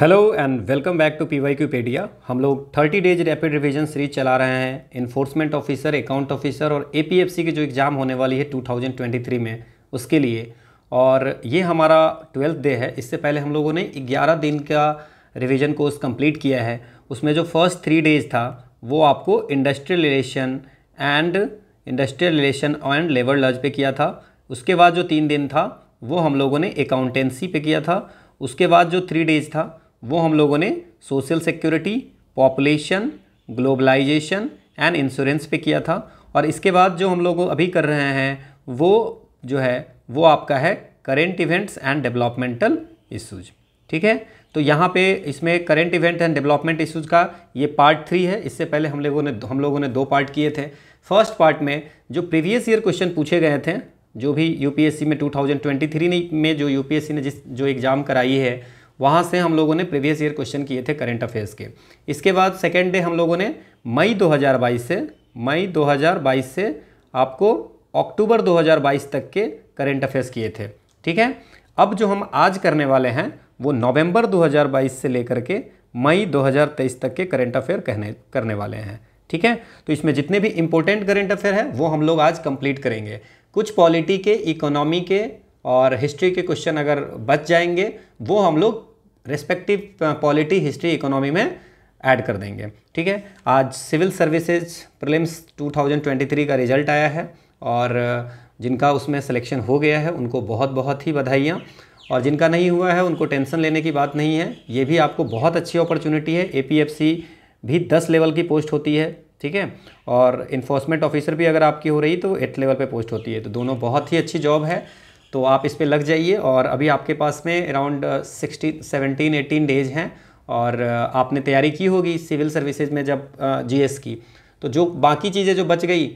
Hello and welcome back to P Y Qpedia हम लोग 30 days rapid revision series चला रहे हैं इन्फोर्समेंट ऑफिसर अकाउंट ऑफिसर और एपीएफसी की जो एग्ज़ाम होने वाली है 2023 में उसके लिए और ये हमारा ट्वेल्थ डे है इससे पहले हम लोगों ने 11 दिन का रिवीजन कोर्स कंप्लीट किया है उसमें जो फर्स्ट थ्री डेज था वो आपको industrial relation and industrial relation and labour laws पे किया था उसके बाद जो तीन दिन था वो हम लोगों ने अकाउंटेंसी पे किया था उसके बाद जो थ्री डेज था वो हम लोगों ने social security population globalisation and insurance पे किया था और इसके बाद जो हम लोग अभी कर रहे हैं वो जो है वो आपका है current events and developmental issues ठीक है तो यहाँ पे इसमें current event and development issues का ये पार्ट थ्री है इससे पहले हम लोगों ने हम लोगों ने दो पार्ट किए थे फर्स्ट पार्ट में जो प्रीवियस ईयर क्वेश्चन पूछे गए थे जो भी यूपीएससी में 2023 में जो यूपीएससी ने जिस जो एग्ज़ाम कराई है वहाँ से हम लोगों ने प्रीवियस ईयर क्वेश्चन किए थे करंट अफेयर्स के इसके बाद सेकेंड डे हम लोगों ने मई 2022 से मई 2022 से आपको अक्टूबर 2022 तक के करंट अफेयर्स किए थे ठीक है अब जो हम आज करने वाले हैं वो नवंबर 2022 से लेकर के मई 2023 तक के करंट अफेयर कहने करने वाले हैं ठीक है तो इसमें जितने भी इंपॉर्टेंट करेंट अफेयर हैं वो हम लोग आज कंप्लीट करेंगे कुछ पॉलिटी के इकोनॉमी के और हिस्ट्री के क्वेश्चन अगर बच जाएंगे वो हम लोग रेस्पेक्टिव पॉलिटी हिस्ट्री इकोनॉमी में ऐड कर देंगे ठीक है आज सिविल सर्विसेज प्रलिम्स 2023 का रिजल्ट आया है और uh, जिनका उसमें सिलेक्शन हो गया है उनको बहुत बहुत ही बधाइयाँ और जिनका नहीं हुआ है उनको टेंशन लेने की बात नहीं है ये भी आपको बहुत अच्छी अपॉर्चुनिटी है ए भी दस लेवल की पोस्ट होती है ठीक है और इन्फोर्समेंट ऑफिसर भी अगर आपकी हो रही तो एट लेवल पे पोस्ट होती है तो दोनों बहुत ही अच्छी जॉब है तो आप इस पर लग जाइए और अभी आपके पास में around sixteen seventeen eighteen days हैं और uh, आपने तैयारी की होगी सिविल सर्विसेज में जब जीएस uh, की तो जो बाकी चीज़ें जो बच गई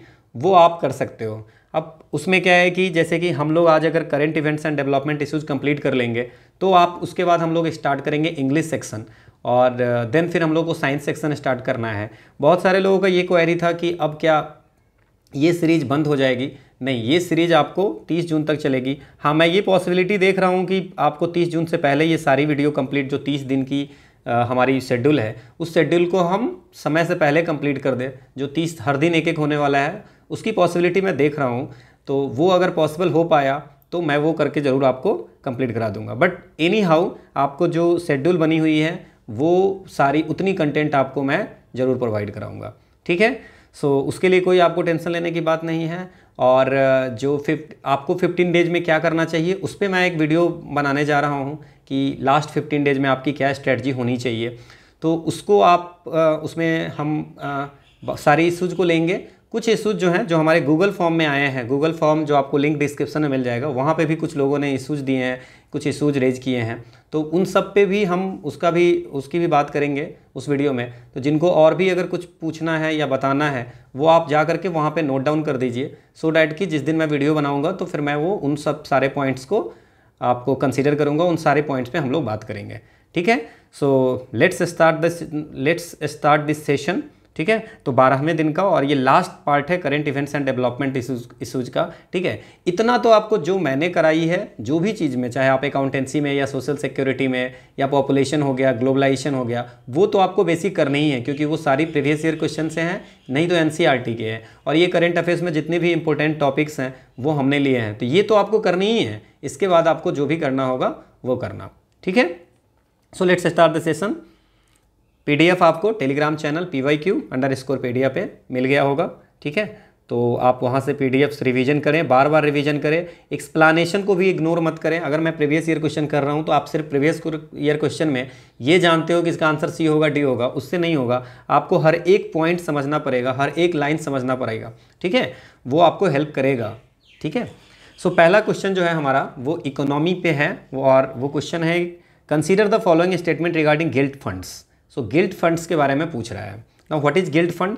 वो आप कर सकते हो अब उसमें क्या है कि जैसे कि हम लोग आज अगर current events and development issues complete कर लेंगे तो आप उसके बाद हम लोग स्टार्ट करेंगे इंग्लिश सेक्शन और देन uh, फिर हम लोग को साइंस सेक्शन स्टार्ट करना है बहुत सारे लोगों का ये क्वेरी था कि अब क्या ये सीरीज बंद हो जाएगी नहीं ये सीरीज़ आपको 30 जून तक चलेगी हाँ मैं ये पॉसिबिलिटी देख रहा हूँ कि आपको 30 जून से पहले ये सारी वीडियो कंप्लीट जो 30 दिन की आ, हमारी शेड्यूल है उस शेड्यूल को हम समय से पहले कंप्लीट कर दें जो 30 हर दिन एक एक होने वाला है उसकी पॉसिबिलिटी मैं देख रहा हूँ तो वो अगर पॉसिबल हो पाया तो मैं वो करके ज़रूर आपको कंप्लीट करा दूंगा बट एनी हाउ आपको जो शेड्यूल बनी हुई है वो सारी उतनी कंटेंट आपको मैं ज़रूर प्रोवाइड कराऊँगा ठीक है सो so, उसके लिए कोई आपको टेंशन लेने की बात नहीं है और जो फिफ्ट आपको 15 डेज में क्या करना चाहिए उस पर मैं एक वीडियो बनाने जा रहा हूँ कि लास्ट 15 डेज में आपकी क्या स्ट्रेटजी होनी चाहिए तो उसको आप उसमें हम सारे इशूज़ को लेंगे कुछ इशूज़ जो हैं जो हमारे गूगल फॉर्म में आए हैं गूगल फॉर्म जो आपको लिंक डिस्क्रिप्शन में मिल जाएगा वहाँ पे भी कुछ लोगों ने इशूज़ दिए हैं कुछ इशूज रेज किए हैं तो उन सब पे भी हम उसका भी उसकी भी बात करेंगे उस वीडियो में तो जिनको और भी अगर कुछ पूछना है या बताना है वो आप जा करके वहाँ पे नोट डाउन कर दीजिए सो डैट कि जिस दिन मैं वीडियो बनाऊँगा तो फिर मैं वो उन सब सारे पॉइंट्स को आपको कंसिडर करूँगा उन सारे पॉइंट्स पर हम लोग बात करेंगे ठीक है so let's start this let's start this session ठीक है तो बारहवें दिन का और ये लास्ट पार्ट है current events and development issues का ठीक है इतना तो आपको जो मैंने कराई है जो भी चीज़ में चाहे आप अकाउंटेंसी में या सोशल सिक्योरिटी में या पॉपुलेशन हो गया ग्लोबलाइजेशन हो गया वो तो आपको बेसिक करनी ही है क्योंकि वो सारी प्रीवियस ईयर क्वेश्चन से हैं नहीं तो एन e के हैं और ये करेंट अफेयर्स में जितने भी इंपॉर्टेंट टॉपिक्स हैं वो हमने लिए हैं तो ये तो आपको करनी ही है इसके बाद आपको जो भी करना होगा वो करना ठीक है so let's start the session PDF आपको Telegram channel P Y Q underscore pedia पे मिल गया होगा ठीक है तो आप वहाँ से पीडीएफ्स रिवीजन करें बार बार रिवीजन करें एक्सप्लानेशन को भी इग्नोर मत करें अगर मैं प्रीवियस ईयर क्वेश्चन कर रहा हूँ तो आप सिर्फ प्रीवियस ईयर क्वेश्चन में ये जानते हो कि इसका आंसर सी होगा डी होगा उससे नहीं होगा आपको हर एक पॉइंट समझना पड़ेगा हर एक लाइन समझना पड़ेगा ठीक है वो आपको हेल्प करेगा ठीक है सो so, पहला क्वेश्चन जो है हमारा वो इकोनॉमी पे है और वो क्वेश्चन है consider the following statement regarding gilt funds so gilt funds के बारे में पूछ रहा है ना व्हाट इज गिल्ट फंड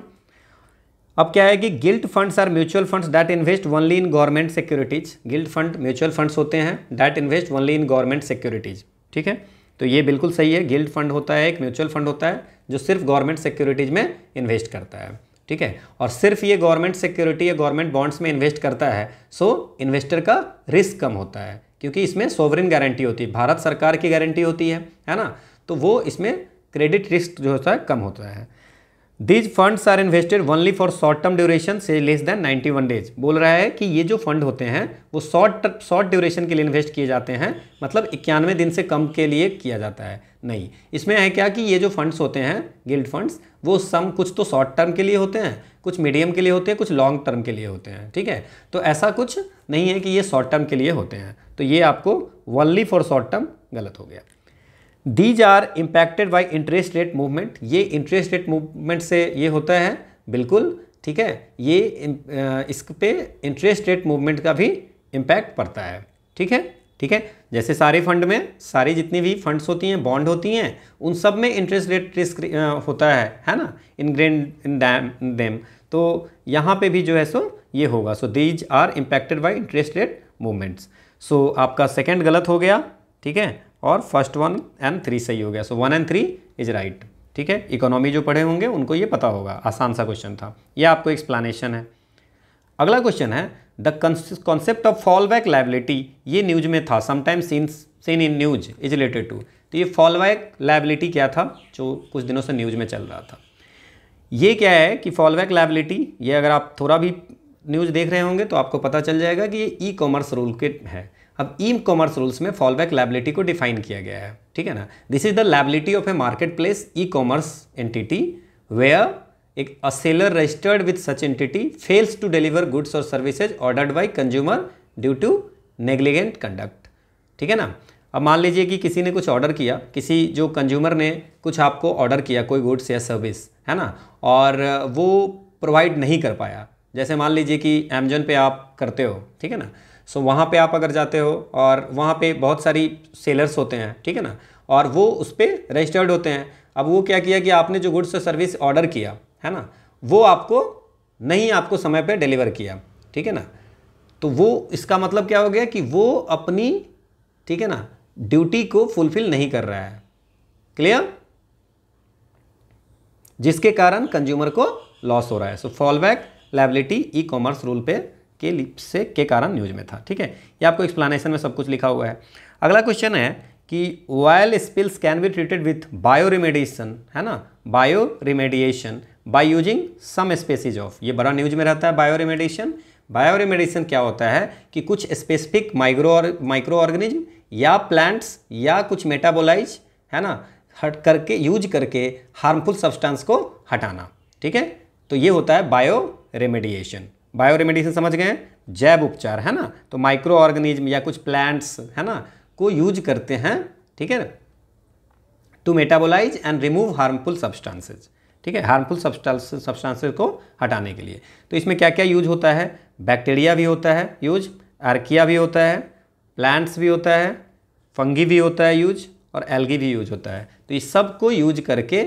अब क्या है कि gilt funds are mutual funds that invest only in government securities gilt fund mutual funds होते हैं that invest only in government securities ठीक है तो ये बिल्कुल सही है गिल्ड फंड होता है एक म्यूचुअल फंड होता है जो सिर्फ गवर्नमेंट सिक्योरिटीज में इन्वेस्ट करता है ठीक है और सिर्फ ये गवर्नमेंट सिक्योरिटी या गवर्नमेंट बॉन्ड्स में इन्वेस्ट करता है सो इन्वेस्टर का रिस्क कम होता है क्योंकि इसमें सोवरिन गारंटी होती है भारत सरकार की गारंटी होती है है ना तो वो इसमें क्रेडिट रिस्क जो होता है कम होता है these funds are invested only for short term duration से लेस देन 91 डेज बोल रहा है कि ये जो फंड होते हैं वो शॉर्ट शॉर्ट ड्यूरेशन के लिए इन्वेस्ट किए जाते हैं मतलब इक्यानवे दिन से कम के लिए किया जाता है नहीं इसमें है क्या कि ये जो फंड्स होते हैं गिल्ड फंड्स वो सम कुछ तो शॉर्ट टर्म के लिए होते हैं कुछ मीडियम के लिए होते हैं कुछ लॉन्ग टर्म के लिए होते हैं ठीक है तो ऐसा कुछ नहीं है कि ये शॉर्ट टर्म के लिए होते हैं तो ये आपको वनली फॉर शॉर्ट टर्म गलत हो गया these are impacted by interest rate movement ये इंटरेस्ट रेट मूवमेंट से ये होता है बिल्कुल ठीक है ये इस पर इंटरेस्ट रेट मूवमेंट का भी इम्पैक्ट पड़ता है ठीक है ठीक है जैसे सारे फंड में सारे जितनी भी फंड्स होती हैं बॉन्ड होती हैं उन सब में इंटरेस्ट रेट रिस्क होता है है ना ग्रेंड इन डैम डैम तो यहाँ पे भी जो है सो ये होगा so these are impacted by interest rate movements so आपका सेकेंड गलत हो गया ठीक है और फर्स्ट वन एंड थ्री सही हो गया so one and three is right ठीक है इकोनॉमी जो पढ़े होंगे उनको ये पता होगा आसान सा क्वेश्चन था यह आपको एक्सप्लानेशन है अगला क्वेश्चन है the concept of fall back liability ये न्यूज में था sometimes seen seen in news is related to तो ये फॉल बैक लाइबिलिटी क्या था जो कुछ दिनों से न्यूज में चल रहा था ये क्या है कि फॉल बैक लाइबिलिटी ये अगर आप थोड़ा भी न्यूज़ देख रहे होंगे तो आपको पता चल जाएगा कि ये ई कॉमर्स रूल के है अब ई कॉमर्स रूल्स में फॉल बैक लाइबिलिटी को डिफाइन किया गया है ठीक है ना this is the liability of a market place e commerce entity where एक a seller registered with such entity fails to deliver goods और services ordered by consumer due to negligent conduct ठीक है ना अब मान लीजिए कि किसी ने कुछ ऑर्डर किया किसी जो कंज्यूमर ने कुछ आपको ऑर्डर किया कोई गुड्स या सर्विस है ना और वो प्रोवाइड नहीं कर पाया जैसे मान लीजिए कि अमेजोन पे आप करते हो ठीक है ना सो वहाँ पे आप अगर जाते हो और वहाँ पे बहुत सारी सेलर्स होते हैं ठीक है ना और वो उस पर रजिस्टर्ड होते हैं अब वो क्या किया कि आपने जो गुड्स और सर्विस ऑर्डर किया है ना वो आपको नहीं आपको समय पर डिलीवर किया ठीक है ना तो वो इसका मतलब क्या हो गया कि वो अपनी ठीक है ना ड्यूटी को फुलफिल नहीं कर रहा है क्लियर जिसके कारण कंज्यूमर को लॉस हो रहा है so fall back liability e commerce rule पे के लिप से के कारण न्यूज में था ठीक है ये आपको एक्सप्लानेशन में सब कुछ लिखा हुआ है अगला क्वेश्चन है कि oil spills can be treated with bio remediation है ना bio remediation by using some species of ये बड़ा न्यूज में रहता है बायो रिमेडिएशन बायो रिमेडिएशन क्या होता है कि कुछ स्पेसिफिक माइक्रो माइक्रो ऑर्गेनिज्म या प्लांट्स या कुछ मेटाबोलाइज है ना हट करके यूज करके हार्मफुल सब्सटेंस को हटाना ठीक है तो ये होता है बायो रेमेडिएशन बायो रेमेडिसिन समझ गए जैव उपचार है ना तो माइक्रो ऑर्गेनिज्म या कुछ प्लांट्स है ना को यूज करते हैं ठीक है to metabolise and remove harmful substances ठीक है हार्मफुल सब्सटेंसेज को हटाने के लिए तो इसमें क्या क्या यूज होता है बैक्टीरिया भी होता है यूज आर्किया भी होता है प्लांट्स भी होता है फंगी भी होता है यूज और एल्गी भी यूज होता है तो इस सब को यूज करके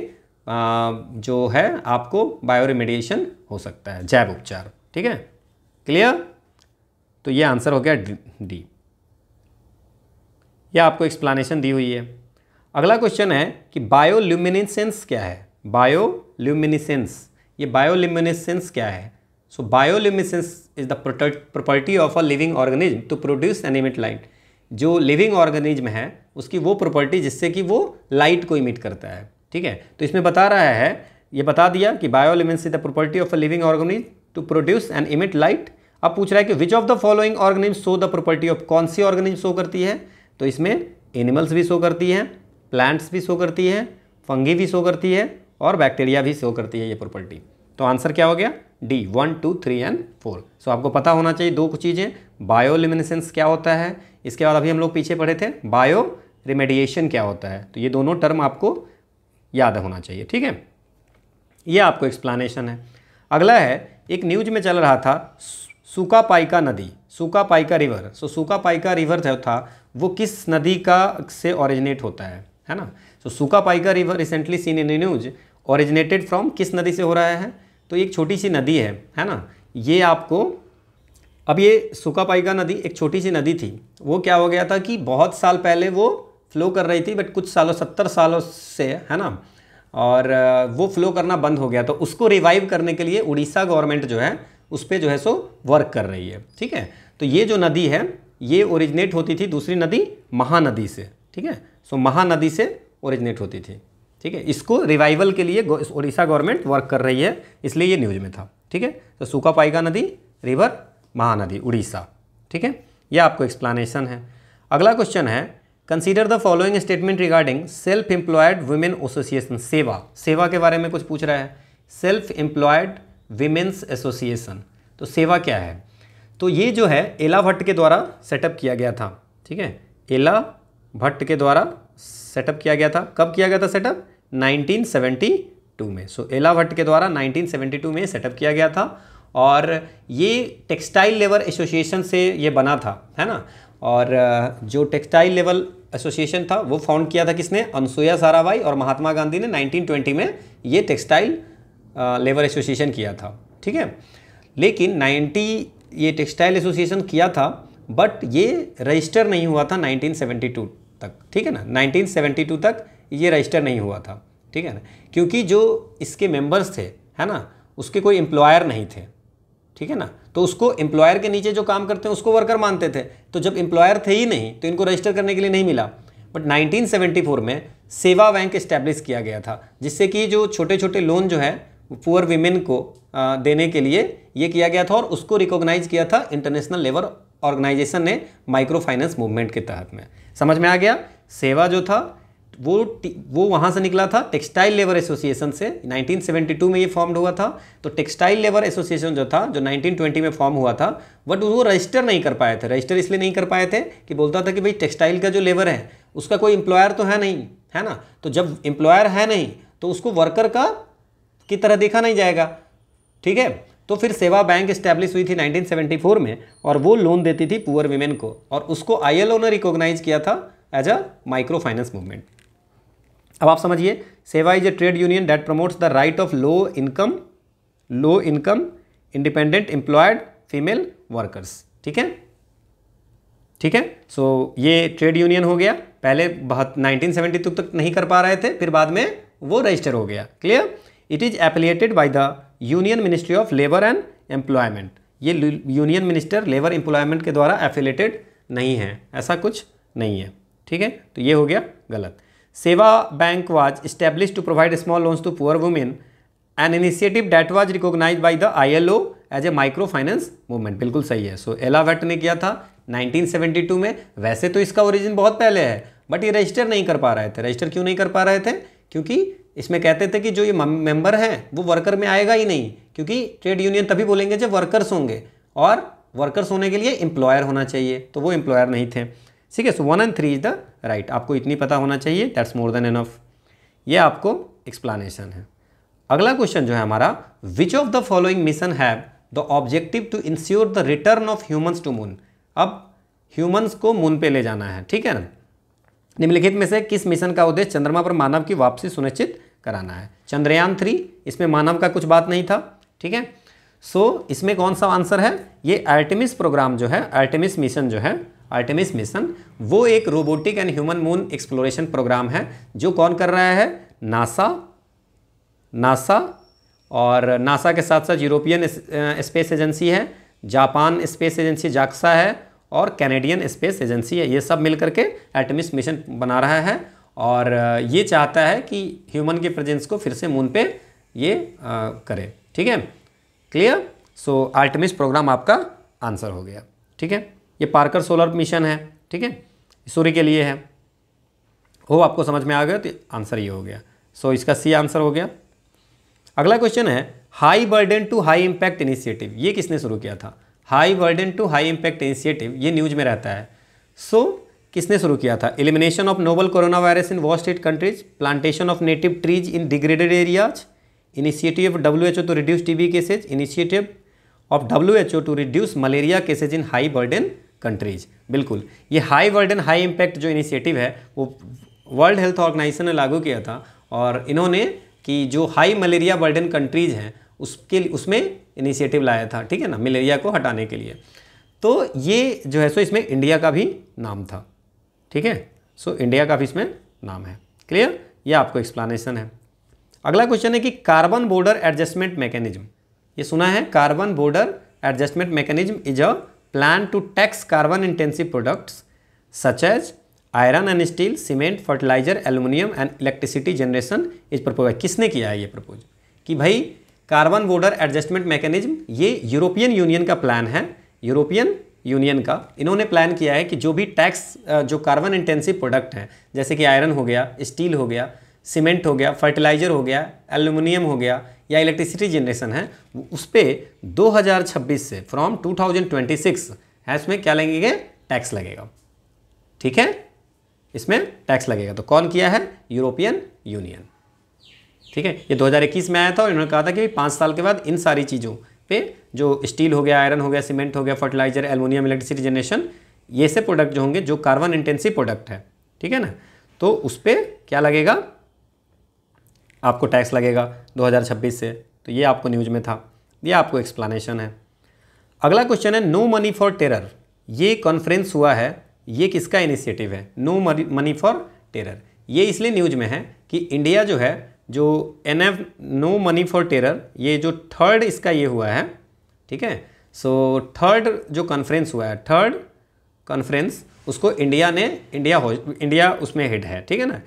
आ, जो है आपको बायो रेमेडिएशन हो सकता है जैव उपचार ठीक है क्लियर तो ये आंसर हो गया डी यह आपको एक्सप्लानेशन दी हुई है अगला क्वेश्चन है कि बायोल्यूमिनेसेंस क्या है बायोल्यूमिनेसेंस ये बायोल्यूमिनेसेंस क्या है so bioluminescence is the property of a living organism to produce and emit light जो लिविंग ऑर्गेनिज्म है उसकी वो प्रॉपर्टी जिससे कि वो लाइट को इमिट करता है ठीक है तो इसमें बता रहा है ये बता दिया कि bioluminescence is the property of a living organism to produce and emit light अब पूछ रहा है कि which of the following organism show the property of कौन सी ऑर्गेनिज्म शो करती है तो इसमें एनिमल्स भी शो करती हैं प्लांट्स भी शो करती हैं फंगी भी शो करती है और बैक्टीरिया भी शो करती है ये प्रॉपर्टी तो आंसर क्या हो गया D one two three and four so आपको पता होना चाहिए दो चीज़ें बायोलिमिनेसेंस क्या होता है इसके बाद अभी हम लोग पीछे पढ़े थे बायो रिमेडिएशन क्या होता है तो ये दोनों टर्म आपको याद होना चाहिए ठीक है ये आपको एक्सप्लानेशन है अगला है एक न्यूज में चल रहा था पाइका नदी Paika river so Paika river जो था वो किस नदी का से ओरिजिनेट होता है है ना सो सूखा Paika river recently seen in news originated from किस नदी से हो रहा है तो एक छोटी सी नदी है है ना ये आपको अब ये पाइका नदी एक छोटी सी नदी थी वो क्या हो गया था कि बहुत साल पहले वो फ्लो कर रही थी बट कुछ सालों सत्तर सालों से है ना और वो फ्लो करना बंद हो गया तो उसको रिवाइव करने के लिए उड़ीसा गवर्नमेंट जो है उस पर जो है सो वर्क कर रही है ठीक है तो ये जो नदी है ये ओरिजिनेट होती थी दूसरी नदी महानदी से ठीक है सो महानदी से ओरिजिनेट होती थी ठीक है इसको रिवाइवल के लिए उड़ीसा गवर्नमेंट वर्क कर रही है इसलिए ये न्यूज में था ठीक है तो सूखा सुकापाइगा नदी रिवर महानदी उड़ीसा ठीक है यह आपको एक्सप्लानशन है अगला क्वेश्चन है consider the following statement regarding self employed women association सेवा सेवा के बारे में कुछ पूछ रहा है सेल्फ एम्प्लॉयड वीमेंस एसोसिएशन तो सेवा क्या है तो ये जो है एला भट्ट के द्वारा सेटअप किया गया था ठीक है एला भट्ट के द्वारा सेटअप किया गया था कब किया गया था सेटअप 1972 में सो so, एला भट्ट के द्वारा 1972 में सेटअप किया गया था और ये टेक्सटाइल लेबर एसोसिएशन से ये बना था है ना और जो टेक्सटाइल लेवल एसोसिएशन था वो फाउंड किया था किसने अनसुया साराभाई और महात्मा गांधी ने 1920 में ये टेक्सटाइल लेबर एसोसिएशन किया था ठीक है लेकिन 90 ये टेक्सटाइल एसोसिएशन किया था बट ये रजिस्टर नहीं हुआ था 1972 तक ठीक है ना 1972 तक ये रजिस्टर नहीं हुआ था ठीक है ना क्योंकि जो इसके मेम्बर्स थे है ना उसके कोई एम्प्लॉयर नहीं थे ठीक है ना तो उसको एम्प्लॉयर के नीचे जो काम करते हैं उसको वर्कर मानते थे तो जब एम्प्लॉयर थे ही नहीं तो इनको रजिस्टर करने के लिए नहीं मिला बट 1974 में सेवा बैंक इस्टेब्लिश किया गया था जिससे कि जो छोटे छोटे लोन जो है पुअर वीमेन को देने के लिए ये किया गया था और उसको रिकॉग्नाइज किया था इंटरनेशनल लेबर ऑर्गेनाइजेशन ने माइक्रो फाइनेंस मूवमेंट के तहत में समझ में आ गया सेवा जो था वो वो वहाँ से निकला था टेक्सटाइल लेबर एसोसिएशन से 1972 में ये फॉर्म्ड हुआ था तो टेक्सटाइल लेबर एसोसिएशन जो था जो 1920 में फॉर्म हुआ था बट वो रजिस्टर नहीं कर पाए थे रजिस्टर इसलिए नहीं कर पाए थे कि बोलता था कि भाई टेक्सटाइल का जो लेबर है उसका कोई एम्प्लॉयर तो है नहीं है ना तो जब एम्प्लॉयर है नहीं तो उसको वर्कर का की तरह देखा नहीं जाएगा ठीक है तो फिर सेवा बैंक स्टैब्लिश हुई थी 1974 में और वो लोन देती थी पुअर वीमेन को और उसको आईएलओ ने रिकॉग्नाइज किया था as a micro finance movement अब आप समझिए सेवा is a trade union that promotes the right of low income low income independent employed female workers ठीक है ठीक है सो so, ये ट्रेड यूनियन हो गया पहले बहुत 1972 तक तक नहीं कर पा रहे थे फिर बाद में वो रजिस्टर हो गया clear it is affiliated by the union ministry of labour and employment ये यूनियन मिनिस्टर लेबर एम्प्लॉयमेंट के द्वारा एफिलेटेड नहीं है ऐसा कुछ नहीं है ठीक है तो ये हो गया गलत Seva establish to provide small loans to poor women an initiative an initiative recognise by the I L O as a micro finance movement बिल्कुल सही है सो so, एलावेट ने किया था 1972 में वैसे तो इसका ओरिजिन बहुत पहले है बट ये रजिस्टर नहीं कर पा रहे थे रजिस्टर क्यों नहीं कर पा रहे थे क्योंकि इसमें कहते थे कि जो ये मेंबर हैं वो वर्कर में आएगा ही नहीं क्योंकि ट्रेड यूनियन तभी बोलेंगे जब वर्कर्स होंगे और वर्कर्स होने के लिए एम्प्लॉयर होना चाहिए तो वो एम्प्लॉयर नहीं थे ठीक है so one and three is the right आपको इतनी पता होना चाहिए दैट्स मोर देन एनफ ये आपको एक्सप्लानेशन है अगला क्वेश्चन जो है हमारा which of the following mission have the objective to ensure the return of humans to moon अब ह्यूमन्स को मून पे ले जाना है ठीक है ना निम्नलिखित में से किस मिशन का उद्देश्य चंद्रमा पर मानव की वापसी सुनिश्चित कराना है चंद्रयान थ्री इसमें मानव का कुछ बात नहीं था ठीक है सो so, इसमें कौन सा आंसर है ये आर्टिमिस प्रोग्राम जो है आर्टिमिस मिशन जो है आर्टेमिस मिशन वो एक robotic and human moon exploration programme है जो कौन कर रहा है नासा नासा और नासा के साथ साथ यूरोपियन स्पेस एजेंसी है जापान स्पेस एजेंसी जाक्सा है और कैनेडियन स्पेस एजेंसी है ये सब मिलकर के एटमिस मिशन बना रहा है और ये चाहता है कि ह्यूमन के प्रेजेंस को फिर से मून पे ये आ, करे ठीक है क्लियर सो आर्टमिस प्रोग्राम आपका आंसर हो गया ठीक है ये पार्कर सोलर मिशन है ठीक है सूर्य के लिए है हो आपको समझ में आ गया तो आंसर ये हो गया सो so, इसका सी आंसर हो गया अगला क्वेश्चन है high burden to high impact initiative ये किसने शुरू किया था high burden to high impact initiative ये न्यूज में रहता है सो so, किसने शुरू किया था elimination of novel corona virus in worst state countries plantation of native trees in degraded areas initiative of W H O to reduce TB cases initiative of W H O to reduce malaria cases in high burden countries बिल्कुल ये high burden high impact जो initiative है वो world health organisation ने लागू किया था और इन्होंने कि जो हाई मलेरिया वर्डन कंट्रीज हैं उसके उसमें इनिशिएटिव लाया था ठीक है ना मलेरिया को हटाने के लिए तो ये जो है सो इसमें इंडिया का भी नाम था ठीक है सो इंडिया का भी इसमें नाम है क्लियर ये आपको एक्सप्लानशन है अगला क्वेश्चन है कि कार्बन बॉर्डर एडजस्टमेंट मैकेनिज्म ये सुना है carbon border adjustment mechanism is a plan to tax carbon intensive products such as iron and steel cement fertiliser aluminium and electricity generation is propose किसने किया है ये प्रपोज कि भाई कार्बन बोर्डर एडजस्टमेंट मैकेनिज्म ये यूरोपियन यूनियन का plan है European Union का इन्होंने प्लान किया है कि जो भी टैक्स जो कार्बन इंटेंसिव प्रोडक्ट हैं जैसे कि आयरन हो गया स्टील हो गया सीमेंट हो गया फर्टिलाइजर हो गया एल्यूमिनियम हो गया या इलेक्ट्रिसिटी जनरेशन है उस पर दो से फ्रॉम 2026 है इसमें क्या लगेंगे टैक्स लगेगा ठीक है इसमें टैक्स लगेगा तो कौन किया है यूरोपियन यूनियन ठीक है ये 2021 में आया था और इन्होंने कहा था कि पाँच साल के बाद इन सारी चीज़ों पे जो स्टील हो गया आयरन हो गया सीमेंट हो गया फर्टिलाइजर एलमोनियम इलेक्ट्रिसिटी जनरेशन ये से प्रोडक्ट जो होंगे जो कार्बन इंटेंसिव प्रोडक्ट है ठीक है ना तो उस पर क्या लगेगा आपको टैक्स लगेगा 2026 से तो ये आपको न्यूज में था ये आपको एक्सप्लानशन है अगला क्वेश्चन है नो मनी फॉर टेरर ये कॉन्फ्रेंस हुआ है ये किसका इनिशिएटिव है नो मनी फॉर टेरर ये इसलिए न्यूज में है कि इंडिया जो है जो N F no money for terror ये जो थर्ड इसका ये हुआ है ठीक है सो थर्ड जो कॉन्फ्रेंस हुआ है थर्ड कॉन्फ्रेंस उसको इंडिया ने इंडिया हो इंडिया उसमें हेड है ठीक है ना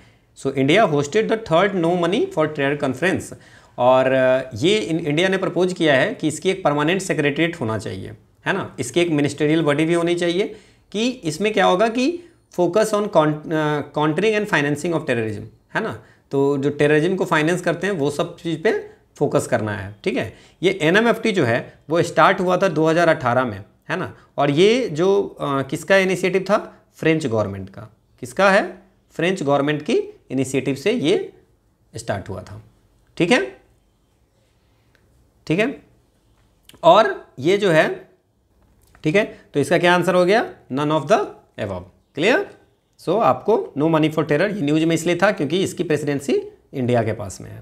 so India hosted the third no money for trade conference और uh, ये इंडिया ने प्रपोज किया है कि इसकी एक परमानेंट सेक्रेटरीट होना चाहिए है ना इसकी एक मिनिस्टेरियल बॉडी भी होनी चाहिए कि इसमें क्या होगा कि focus on countering and financing of terrorism है ना तो जो टेररिज्म को फाइनेंस करते हैं वो सब चीज़ पे फोकस करना है ठीक है ये एन जो है वो स्टार्ट हुआ था 2018 में है ना और ये जो आ, uh, किसका इनिशिएटिव था फ्रेंच गवर्नमेंट का किसका है फ्रेंच गवर्नमेंट की इनिशिएटिव से ये स्टार्ट हुआ था ठीक है ठीक है और ये जो है ठीक है तो इसका क्या आंसर हो गया none of the above clear so आपको नो मनी फॉर टेरर ये न्यूज में इसलिए था क्योंकि इसकी प्रेसिडेंसी इंडिया के पास में है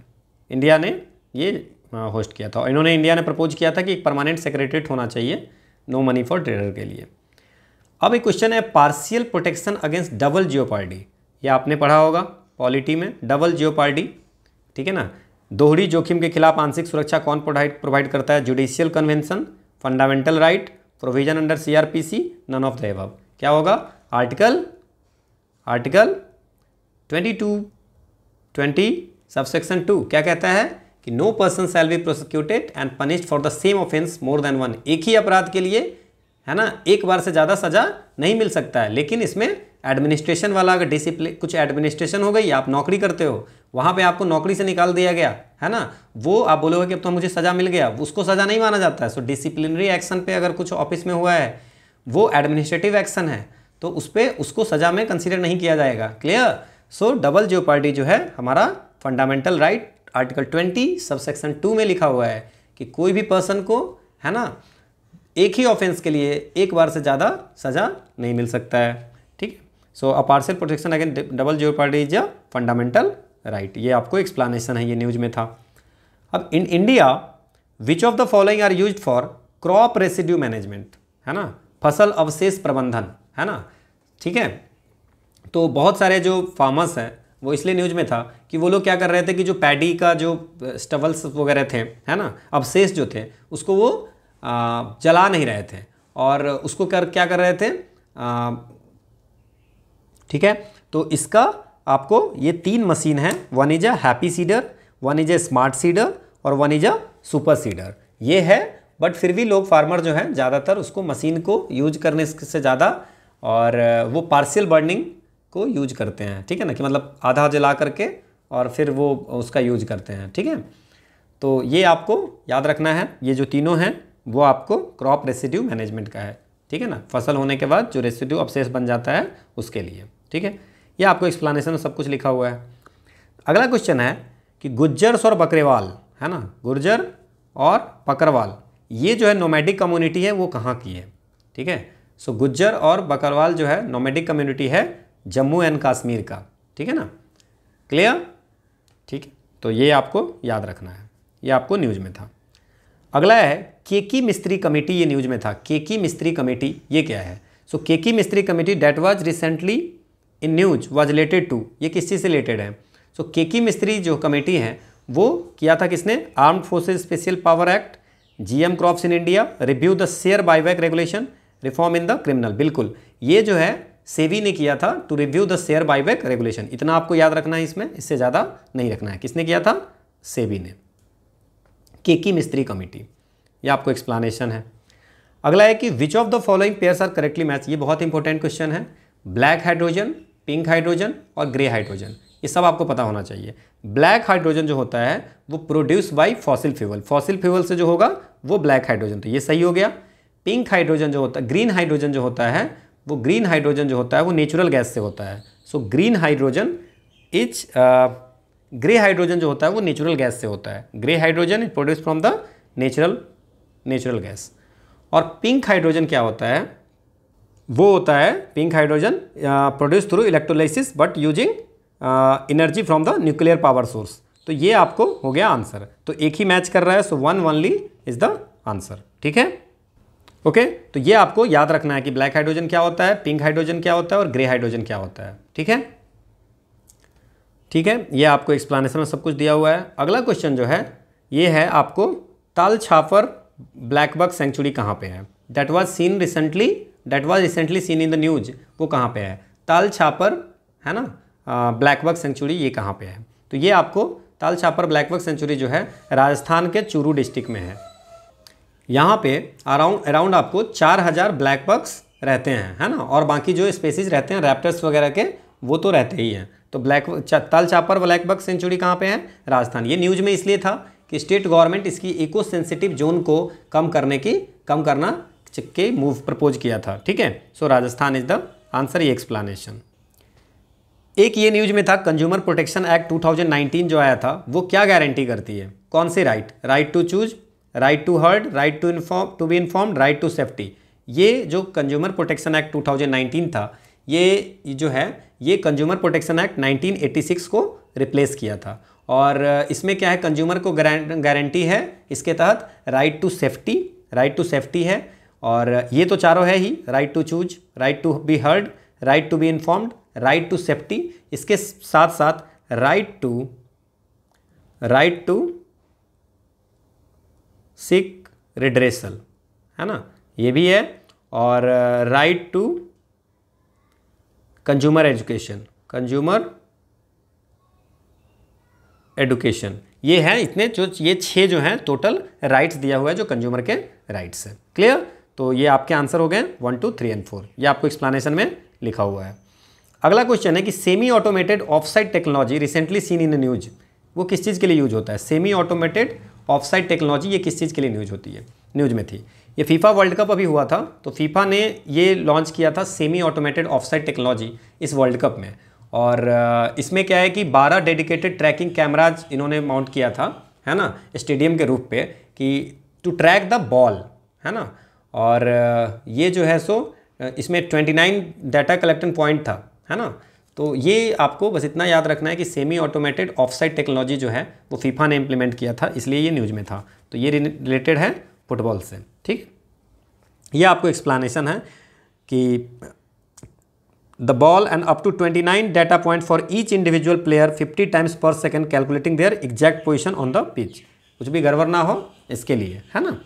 इंडिया ने ये होस्ट किया था इन्होंने इंडिया ने प्रपोज किया था कि एक परमानेंट सेक्रेटरीट होना चाहिए नो मनी फॉर टेरर के लिए अब एक क्वेश्चन है partial protection against double jeopardy ये आपने पढ़ा होगा पॉलिटी में डबल जियोपार्डी ठीक है ना दोहरी जोखिम के खिलाफ आंशिक सुरक्षा कौन प्रोवाइड प्रोवाइड करता है judicial convention fundamental right provision under CrPC none of the above क्या होगा आर्टिकल आर्टिकल 22 20 सबसेक्शन 2 क्या कहता है कि no person shall be prosecuted and punished for the same offence more than one एक ही अपराध के लिए है ना एक बार से ज़्यादा सजा नहीं मिल सकता है लेकिन इसमें एडमिनिस्ट्रेशन वाला अगर डिसिप्लिन कुछ एडमिनिस्ट्रेशन हो गई आप नौकरी करते हो वहाँ पे आपको नौकरी से निकाल दिया गया है ना वो आप बोलोगे कि अब तो मुझे सज़ा मिल गया उसको सज़ा नहीं माना जाता है सो डिसिप्लिनरी एक्शन पे अगर कुछ ऑफिस में हुआ है वो एडमिनिस्ट्रेटिव एक्शन है तो उस पर उसको सज़ा में कंसिडर नहीं किया जाएगा clear so double jeopardy जो है हमारा fundamental right article twenty sub section two में लिखा हुआ है कि कोई भी पर्सन को है ना एक ही ऑफेंस के लिए एक बार से ज़्यादा सज़ा नहीं मिल सकता है so a partial protection against double jeopardy is a fundamental right ये आपको एक्सप्लानेशन है ये न्यूज में था अब in India which of the following are use for crop residue management है ना फसल अवशेष प्रबंधन है ना ठीक है तो बहुत सारे जो फार्मर्स हैं वो इसलिए न्यूज में था कि वो लोग क्या कर रहे थे कि जो पैडी का जो स्टवल्स वगैरह थे है ना अवशेष जो थे उसको वो आ, जला नहीं रहे थे और उसको कर क्या कर रहे थे आ, ठीक है तो इसका आपको ये तीन मशीन है one is a happy seeder one is a smart seeder और one is a super seeder ये है बट फिर भी लोग फार्मर जो हैं ज़्यादातर उसको मशीन को यूज करने से ज़्यादा और वो पार्सियल बर्निंग को यूज करते हैं ठीक है ना कि मतलब आधा जला करके और फिर वो उसका यूज करते हैं ठीक है तो ये आपको याद रखना है ये जो तीनों हैं वो आपको क्रॉप रेसिड्यू मैनेजमेंट का है ठीक है ना फसल होने के बाद जो रेसिड्यू अवशेष बन जाता है उसके लिए ठीक है ये आपको एक्सप्लानेशन में सब कुछ लिखा हुआ है अगला क्वेश्चन है कि गुज्जर्स और बकरेवाल है ना गुर्जर और बकरवाल ये जो है नोमेडिक कम्युनिटी है वो कहाँ की है ठीक है सो गुज्जर और बकरवाल जो है नोमेडिक कम्युनिटी है जम्मू एंड कश्मीर का ठीक है ना क्लियर ठीक है तो ये आपको याद रखना है ये आपको न्यूज़ में था अगला है केकी मिस्त्री कमेटी ये न्यूज़ में था केकी मिस्त्री कमेटी ये क्या है so so, Keki Mistry committee that was recently in news was related to ये किस चीज से रिलेटेड है सो so, के मिस्त्री जो कमेटी है वो किया था किसने armed forces special power act GM crops in India review the share buyback regulation reform in the criminal बिल्कुल ये जो है सेवी ने किया था to review the share buyback regulation इतना आपको याद रखना है इसमें इससे ज़्यादा नहीं रखना है किसने किया था सेवी ने केकी मिस्त्री कमेटी ये आपको एक्सप्लानेशन है अगला है कि which of the following pairs are correctly match ये बहुत इंपॉर्टेंट क्वेश्चन है ब्लैक हाइड्रोजन पिंक हाइड्रोजन और ग्रे हाइड्रोजन ये सब आपको पता होना चाहिए ब्लैक हाइड्रोजन जो होता है वो produce by fossil fuel fossil fuel से जो होगा वो ब्लैक हाइड्रोजन तो ये सही हो गया पिंक हाइड्रोजन जो होता है ग्रीन हाइड्रोजन जो होता है वो ग्रीन हाइड्रोजन जो होता है वो नेचुरल गैस से होता है so green hydrogen is grey hydrogen जो होता है वो नेचुरल गैस से होता है grey hydrogen is produce from the natural natural gas और पिंक हाइड्रोजन क्या होता है वो होता है pink hydrogen produce through electrolysis but using energy from the nuclear power source तो ये आपको हो गया आंसर तो एक ही मैच कर रहा है so one only is the answer ठीक है ओके okay? तो ये आपको याद रखना है कि ब्लैक हाइड्रोजन क्या होता है पिंक हाइड्रोजन क्या होता है और ग्रे हाइड्रोजन क्या होता है ठीक है ठीक है ये आपको एक्सप्लेनेशन में सब कुछ दिया हुआ है अगला क्वेश्चन जो है ये है आपको ताल छापर ब्लैक बग सेंचुरी कहाँ पे है that was seen recently that was recently seen in the news वो कहाँ पे है ताल छापर है ना ब्लैकबक सेंचुरी ये कहाँ पे है तो ये आपको ताल छापर ब्लैकबक सेंचुरी जो है राजस्थान के चूरू डिस्ट्रिक्ट में है यहाँ पे अराउंड अराउंड आपको चार हज़ार ब्लैक बक्स रहते हैं है ना और बाकी जो स्पेसिस रहते हैं रैप्टर्स वगैरह के वो तो रहते ही हैं तो ब्लैक ताल छापर ब्लैक बक सेंचुरी कहाँ पर है राजस्थान ये न्यूज़ में इसलिए था कि स्टेट गवर्नमेंट इसकी इको सेंसिटिव जोन को कम करने की कम करना के मूव प्रपोज किया था ठीक है so Rajasthan is the answer ये एक्सप्लानेशन एक ये न्यूज में था कंज्यूमर प्रोटेक्शन एक्ट 2019 जो आया था वो क्या गारंटी करती है कौन सी right right to choose right to heard right to inform to be inform right to safety ये जो कंज्यूमर प्रोटेक्शन एक्ट 2019 था ये जो है ये कंज्यूमर प्रोटेक्शन एक्ट 1986 को रिप्लेस किया था और इसमें क्या है कंज्यूमर को गारंटी है इसके तहत right to safety right to safety है और ये तो चारों है ही right to choose right to be heard right to be informed right to safety इसके साथ साथ right to right to seek redressal है ना ये भी है और right to consumer education consumer education ये हैं इतने जो ये छः जो हैं टोटल राइट्स दिया हुआ है जो कंज्यूमर के राइट्स हैं क्लियर तो ये आपके आंसर हो गए one two three and four ये आपको एक्सप्लेनेशन में लिखा हुआ है अगला क्वेश्चन है कि semi automated off side technology recently seen in news वो किस चीज़ के लिए यूज होता है semi automated off side technology ये किस चीज़ के लिए न्यूज होती है न्यूज में थी ये फीफा वर्ल्ड कप अभी हुआ था तो फीफा ने ये लॉन्च किया था semi automated off side technology इस वर्ल्ड कप में और इसमें क्या है कि 12 डेडिकेटेड ट्रैकिंग कैमराज इन्होंने माउंट किया था है ना स्टेडियम के रूप पे कि टू ट्रैक द बॉल है ना और ये जो है सो इसमें 29 डाटा कलेक्टन पॉइंट था है ना तो ये आपको बस इतना याद रखना है कि सेमी ऑटोमेटेड ऑफसाइड टेक्नोलॉजी जो है वो फीफा ने इम्प्लीमेंट किया था इसलिए ये न्यूज़ में था तो ये रिलेटेड है फुटबॉल से ठीक ये आपको एक्सप्लानशन है कि the ball and up to 29 data point for each individual player 50 times per second calculating their exact position on the pitch कुछ भी गड़बड़ ना हो इसके लिए है ना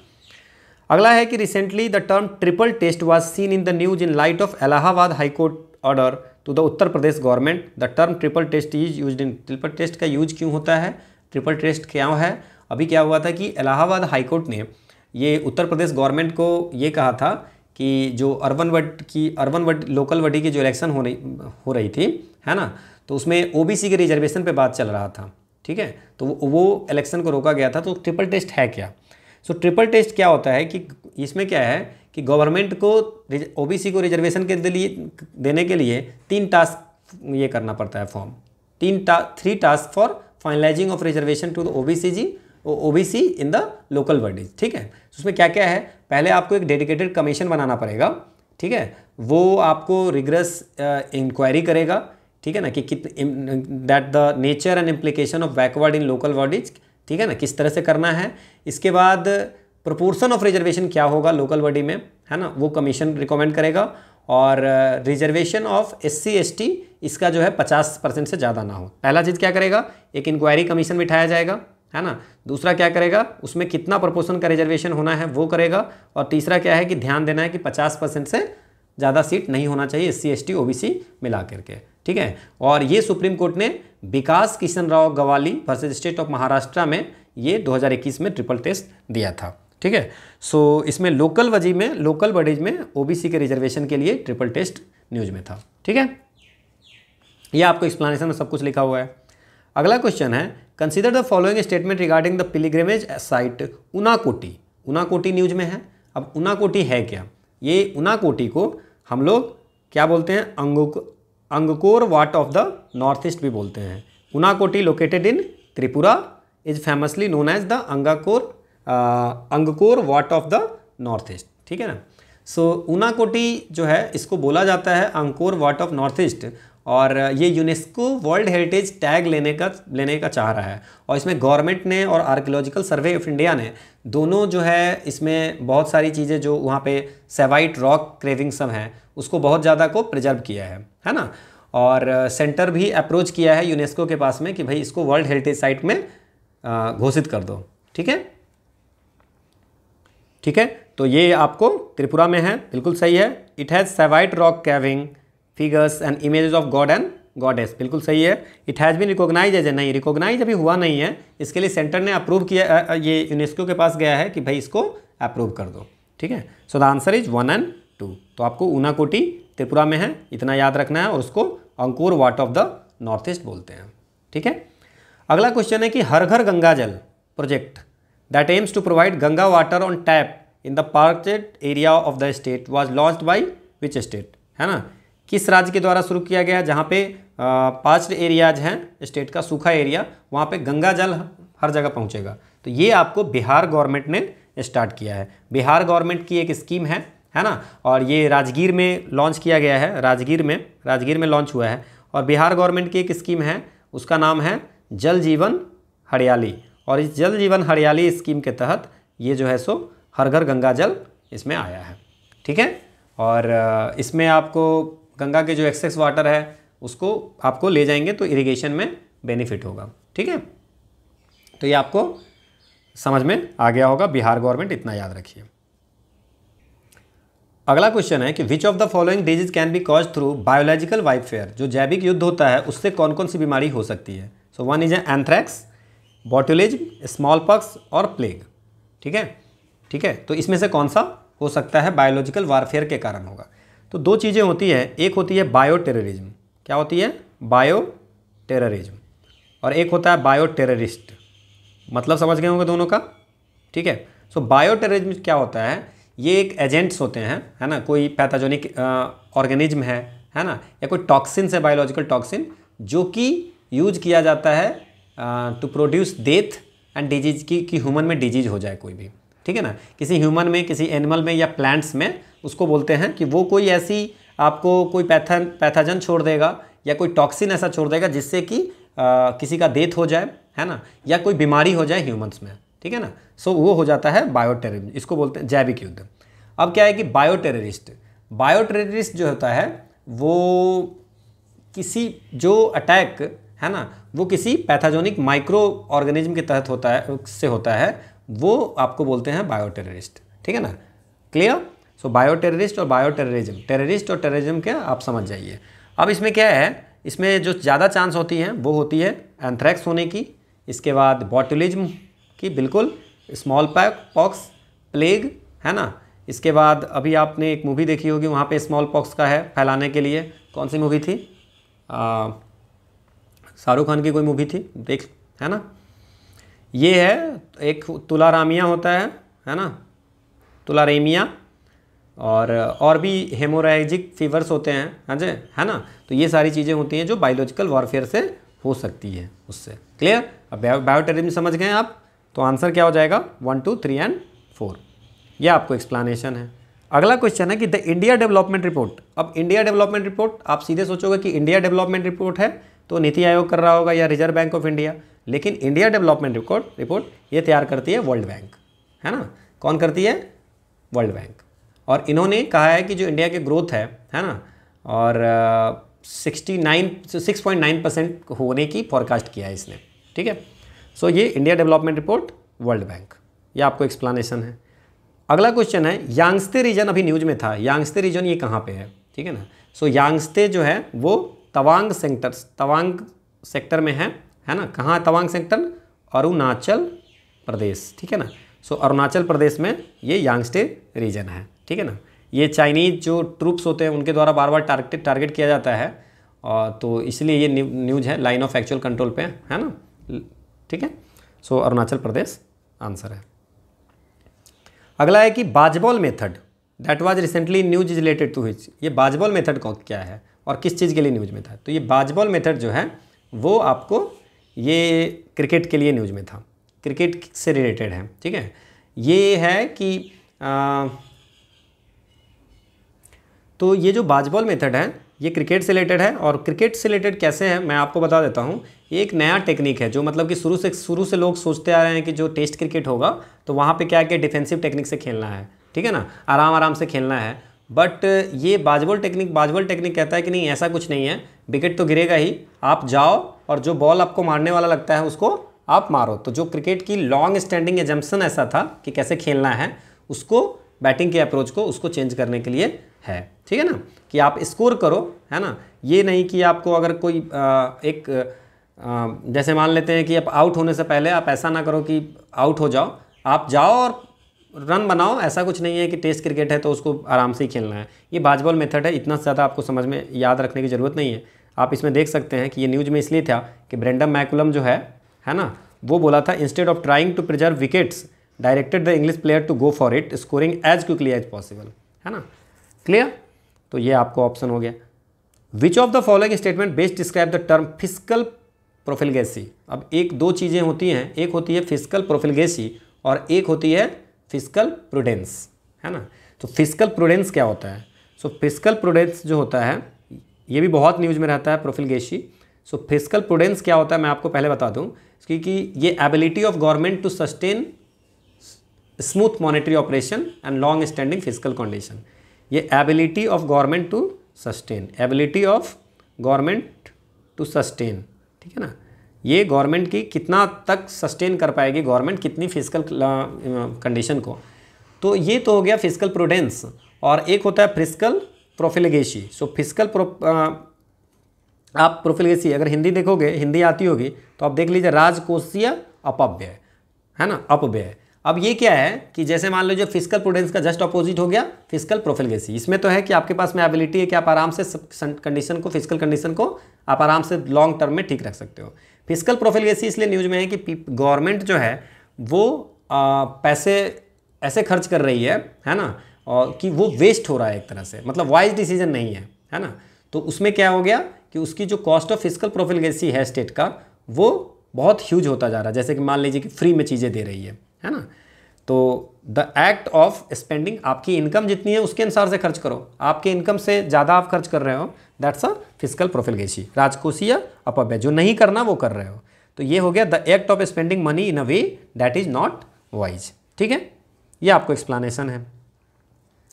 अगला है कि recently the term triple test was seen in the news in light of Allahabad high court order to the Uttar Pradesh government the term triple test is use in triple test का यूज क्यों होता है ट्रिपल टेस्ट क्या है अभी क्या हुआ था कि इलाहाबाद हाईकोर्ट ने ये उत्तर प्रदेश गवर्नमेंट को ये कहा था कि जो अर्बन वट की अर्बन वट लोकल वडी की जो इलेक्शन हो रही हो रही थी है ना तो उसमें ओबीसी के रिजर्वेशन पे बात चल रहा था ठीक है तो वो इलेक्शन को रोका गया था तो ट्रिपल टेस्ट है क्या सो ट्रिपल टेस्ट क्या होता है कि इसमें क्या है कि गवर्नमेंट को ओबीसी को रिजर्वेशन के लिए देने के लिए तीन टास्क ये करना पड़ता है फॉर्म तीन टा three task for finalising of reservation to the O G O in the local bodies ठीक है उसमें क्या क्या है पहले आपको एक डेडिकेटेड कमीशन बनाना पड़ेगा ठीक है वो आपको रिग्रेस इंक्वायरी करेगा ठीक है ना कि that the nature and implication of backward in local bodies ठीक है ना किस तरह से करना है इसके बाद प्रपोर्सन ऑफ रिजर्वेशन क्या होगा लोकल बॉडी में है ना वो कमीशन रिकमेंड करेगा और रिजर्वेशन ऑफ एस सी इसका जो है पचास परसेंट से ज़्यादा ना हो पहला चीज़ क्या करेगा एक इंक्वायरी कमीशन बिठाया जाएगा है ना दूसरा क्या करेगा उसमें कितना प्रपोर्सन का रिजर्वेशन होना है वो करेगा और तीसरा क्या है कि ध्यान देना है कि पचास परसेंट से ज़्यादा सीट नहीं होना चाहिए S C S T O B C मिला करके ठीक है और ये सुप्रीम कोर्ट ने Vikas Kishan Rao Gawali versus state of Maharashtra में ये 2021 में ट्रिपल टेस्ट दिया था ठीक है सो इसमें लोकल वजी में लोकल बडीज में ओबीसी के रिजर्वेशन के लिए ट्रिपल टेस्ट न्यूज में था ठीक है यह आपको एक्सप्लेनेशन में सब कुछ लिखा हुआ है अगला क्वेश्चन है consider the following statement regarding the pilgrimage site Unakoti Unakoti news में है अब उनाकोटी है क्या ये उनाकोटी को हम लोग क्या बोलते हैं Angkor Angkor Wat of the north east भी बोलते हैं Unakoti located in Tripura is famously known as the Angkor Angkor Wat of the north east ठीक है ना सो so, उनाकोटी जो है इसको बोला जाता है Angkor Wat of north east और ये यूनेस्को वर्ल्ड हेरिटेज टैग लेने का लेने का चाह रहा है और इसमें गवर्नमेंट ने और आर्कियोलॉजिकल सर्वे ऑफ इंडिया ने दोनों जो है इसमें बहुत सारी चीज़ें जो वहाँ पे सेवाइट रॉक क्रेविंग सब हैं उसको बहुत ज़्यादा को प्रिजर्व किया है है ना और सेंटर भी अप्रोच किया है यूनेस्को के पास में कि भाई इसको वर्ल्ड हेरिटेज साइट में घोषित कर दो ठीक है ठीक है तो ये आपको त्रिपुरा में है बिल्कुल सही है it has several rock carving figures and images of god and goddess बिल्कुल सही है it has been recognize as a नहीं रिकोगनाइज अभी हुआ नहीं है इसके लिए सेंटर ने अप्रूव किया ये यूनेस्को के पास गया है कि भाई इसको अप्रूव कर दो ठीक है so the answer is one and two तो आपको ऊनाकोटी त्रिपुरा में है इतना याद रखना है और उसको Angkor Wat of the north east बोलते हैं ठीक है अगला क्वेश्चन है कि हर Ghar Ganga Jal project that aims to provide Ganga water on tap in the parched area of the state was launch by which state है ना किस राज्य के द्वारा शुरू किया गया जहाँ पे पाँच एरियाज हैं स्टेट का सूखा एरिया वहाँ पे गंगा जल हर जगह पहुँचेगा तो ये आपको बिहार गवर्नमेंट ने स्टार्ट किया है बिहार गवर्नमेंट की एक स्कीम है है ना और ये राजगीर में लॉन्च किया गया है राजगीर में राजगीर में लॉन्च हुआ है और बिहार गवर्नमेंट की एक स्कीम है उसका नाम है जल जीवन हरियाली और इस जल जीवन हरियाली स्कीम के तहत ये जो है सो हर घर गंगा जल इसमें आया है ठीक है और इसमें आपको गंगा के जो एक्सेस वाटर है उसको आपको ले जाएंगे तो इरिगेशन में बेनिफिट होगा ठीक है तो ये आपको समझ में आ गया होगा बिहार गवर्नमेंट इतना याद रखिए अगला क्वेश्चन है कि which of the following disease can be cause through biological warfare जो जैविक युद्ध होता है उससे कौन कौन सी बीमारी हो सकती है so one is anthrax botulism smallpox और प्लेग ठीक है ठीक है तो इसमें से कौन सा हो सकता है बायोलॉजिकल वारफेयर के कारण होगा तो दो चीज़ें होती है एक होती है बायो टेररिज्म क्या होती है बायो टेररिज्म और एक होता है बायो टेररिस्ट मतलब समझ गए होंगे दोनों का ठीक है सो बायो टेररिज्म क्या होता है ये एक एजेंट्स होते हैं है ना कोई पैथाजोनिक ऑर्गेनिज्म है है ना या कोई टॉक्सिन से बायोलॉजिकल टॉक्सिन जो कि यूज किया जाता है to produce death and disease की कि ह्यूमन में डिजीज हो जाए कोई भी ठीक है ना किसी ह्यूमन में किसी एनिमल में या प्लांट्स में उसको बोलते हैं कि वो कोई ऐसी आपको कोई पैथन पैथाजन छोड़ देगा या कोई टॉक्सिन ऐसा छोड़ देगा जिससे कि किसी का डेथ हो जाए है ना या कोई बीमारी हो जाए ह्यूमन्स में ठीक है ना सो so, वो हो जाता है टेररिज्म इसको बोलते हैं जैविक युद्ध अब क्या है कि बायोटेररिस्ट बायोटेररिस्ट जो होता है वो किसी जो अटैक है ना वो किसी पैथाजोनिक माइक्रो ऑर्गेनिज्म के तहत होता है से होता है वो आपको बोलते हैं बायोटेररिस्ट ठीक है ना क्लियर सो बायोटेररिस्ट और बायोटेररिज्म टेररिस्ट और टेररिज्म क्या आप समझ जाइए अब इसमें क्या है इसमें जो ज़्यादा चांस होती है वो होती है एंथ्रैक्स होने की इसके बाद बॉटुलिज्म कि बिल्कुल स्मॉल पैक पॉक्स प्लेग है ना इसके बाद अभी आपने एक मूवी देखी होगी वहाँ पे स्मॉल पॉक्स का है फैलाने के लिए कौन सी मूवी थी शाहरुख खान की कोई मूवी थी देख है ना ये है एक तुलारामिया होता है है ना तुलारेमिया और और भी हेमोराइजिक फीवर्स होते हैं हाँ जी है ना तो ये सारी चीज़ें होती हैं जो बायोलॉजिकल वॉरफेयर से हो सकती है उससे क्लियर अब बायोटेरिज्म समझ गए आप तो आंसर क्या हो जाएगा one two three and four ये आपको एक्सप्लानेशन है अगला क्वेश्चन है कि द इंडिया डेवलपमेंट रिपोर्ट अब इंडिया डेवलपमेंट रिपोर्ट आप सीधे सोचोगे कि इंडिया डेवलपमेंट रिपोर्ट है तो नीति आयोग कर रहा होगा या रिजर्व बैंक ऑफ इंडिया लेकिन इंडिया डेवलपमेंट रिपोर्ट रिपोर्ट ये तैयार करती है वर्ल्ड बैंक है ना कौन करती है वर्ल्ड बैंक और इन्होंने कहा है कि जो इंडिया के ग्रोथ है है ना और sixty nine six point nine percent होने की फॉरकास्ट किया है इसने ठीक है सो ये India development report world bank ये आपको एक्सप्लानेशन है अगला क्वेश्चन है यांगस्ते रीजन अभी न्यूज में था यांगस्ते रीजन ये कहाँ पे है ठीक है ना सो so, यांगस्ते जो है वो तवांग सेक्टर तवांग सेक्टर में है है ना कहाँ तवांग सेक्टर अरुणाचल प्रदेश ठीक है ना सो so, अरुणाचल प्रदेश में ये यांगस्टे रीजन है ठीक है ना ये चाइनीज जो ट्रूप्स होते हैं उनके द्वारा बार बार टारगेट टारगेट किया जाता है और तो इसलिए ये न्यूज है लाइन ऑफ एक्चुअल कंट्रोल पे है ना ठीक है सो अरुणाचल प्रदेश आंसर है अगला है कि Bazball method that was recently news is related to hitch ये बाजबॉल मेथड क्या है और किस चीज़ के लिए न्यूज में था तो ये बाजबॉल मेथड जो है वो आपको ये क्रिकेट के लिए न्यूज में था क्रिकेट से रिलेटेड है ठीक है ये है कि आ, तो ये जो बाजबॉल मेथड है ये क्रिकेट से रिलेटेड है और क्रिकेट से रिलेटेड कैसे है मैं आपको बता देता हूँ एक नया टेक्निक है जो मतलब कि शुरू से शुरू से लोग सोचते आ रहे हैं कि जो टेस्ट क्रिकेट होगा तो वहाँ पे क्या है कि डिफेंसिव टेक्निक से खेलना है ठीक है ना आराम आराम से खेलना है बट ये बाजबॉल टेक्निक बाजबॉल टेक्निक कहता है कि नहीं ऐसा कुछ नहीं है विकेट तो गिरेगा ही आप जाओ और जो बॉल आपको मारने वाला लगता है उसको आप मारो तो जो क्रिकेट की लॉन्ग स्टैंडिंग एजम्पन ऐसा था कि कैसे खेलना है उसको बैटिंग के अप्रोच को उसको चेंज करने के लिए है ठीक है ना कि आप स्कोर करो है ना ये नहीं कि आपको अगर कोई आ, एक जैसे मान लेते हैं कि आप आउट होने से पहले आप ऐसा ना करो कि आउट हो जाओ आप जाओ और रन बनाओ ऐसा कुछ नहीं है कि टेस्ट क्रिकेट है तो उसको आराम से ही खेलना है ये बाजबॉल मेथड है इतना ज़्यादा आपको समझ में याद रखने की ज़रूरत नहीं है आप इसमें देख सकते हैं कि ये न्यूज़ में इसलिए था कि ब्रेंडम मैकुलम जो है है ना वो बोला था instead of trying to preserve wickets directed the English player to go for it scoring as quickly as possible है ना क्लियर तो ये आपको ऑप्शन हो गया which of the following statement best describe the term physical profligacy अब एक दो चीज़ें होती हैं एक होती है फिजिकल प्रोफिलगेसी और एक होती है फिजिकल प्रूडेंस है ना तो फिजिकल प्रूडेंस क्या होता है सो फिजिकल प्रूडेंस जो होता है ये भी बहुत न्यूज़ में रहता है प्रोफिलगेसी सो फिजिकल प्रूडेंस क्या होता है मैं आपको पहले बता दूँ क्योंकि ये ability of government to sustain smooth monetary operation and long standing physical condition ये ability of government to sustain ability of government to sustain ठीक है ना ये गवर्नमेंट की कितना तक सस्टेन कर पाएगी गवर्नमेंट कितनी फिजिकल कंडीशन को तो ये तो हो गया फिजिकल प्रोडेंस और एक होता है physical profligacy so physical pro आप प्रोफिलगेसी अगर हिंदी देखोगे हिंदी आती होगी तो आप देख लीजिए राजकोषीय अपव्यय है ना अपव्यय अब ये क्या है कि जैसे मान लो जो फिजिकल प्रोडेंस का जस्ट अपोजिट हो गया फिजिकल प्रोफिलगेसी इसमें तो है कि आपके पास में एबिलिटी है कि आप आराम से कंडीशन को फिजिकल कंडीशन को आप आराम से लॉन्ग टर्म में ठीक रख सकते हो फिजिकल प्रोफिलगेसी इसलिए न्यूज में है कि गवर्नमेंट जो है वो आ, पैसे ऐसे खर्च कर रही है है ना और कि वो वेस्ट हो रहा है एक तरह से मतलब वाइज डिसीजन नहीं है है ना तो उसमें क्या हो गया कि उसकी जो कॉस्ट ऑफ फिजिकल प्रोफिलगेसी है स्टेट का वो बहुत ह्यूज होता जा रहा है जैसे कि मान लीजिए कि फ्री में चीज़ें दे रही है है ना तो द एक्ट ऑफ स्पेंडिंग आपकी इनकम जितनी है उसके अनुसार से खर्च करो आपके इनकम से ज़्यादा आप खर्च कर रहे हो दैट्स अ फिजिकल प्रोफिलगेसी राजकोषीय अपव्य जो नहीं करना वो कर रहे हो तो ये हो गया the act of spending money in a way that is not wise ठीक है ये आपको एक्सप्लानेशन है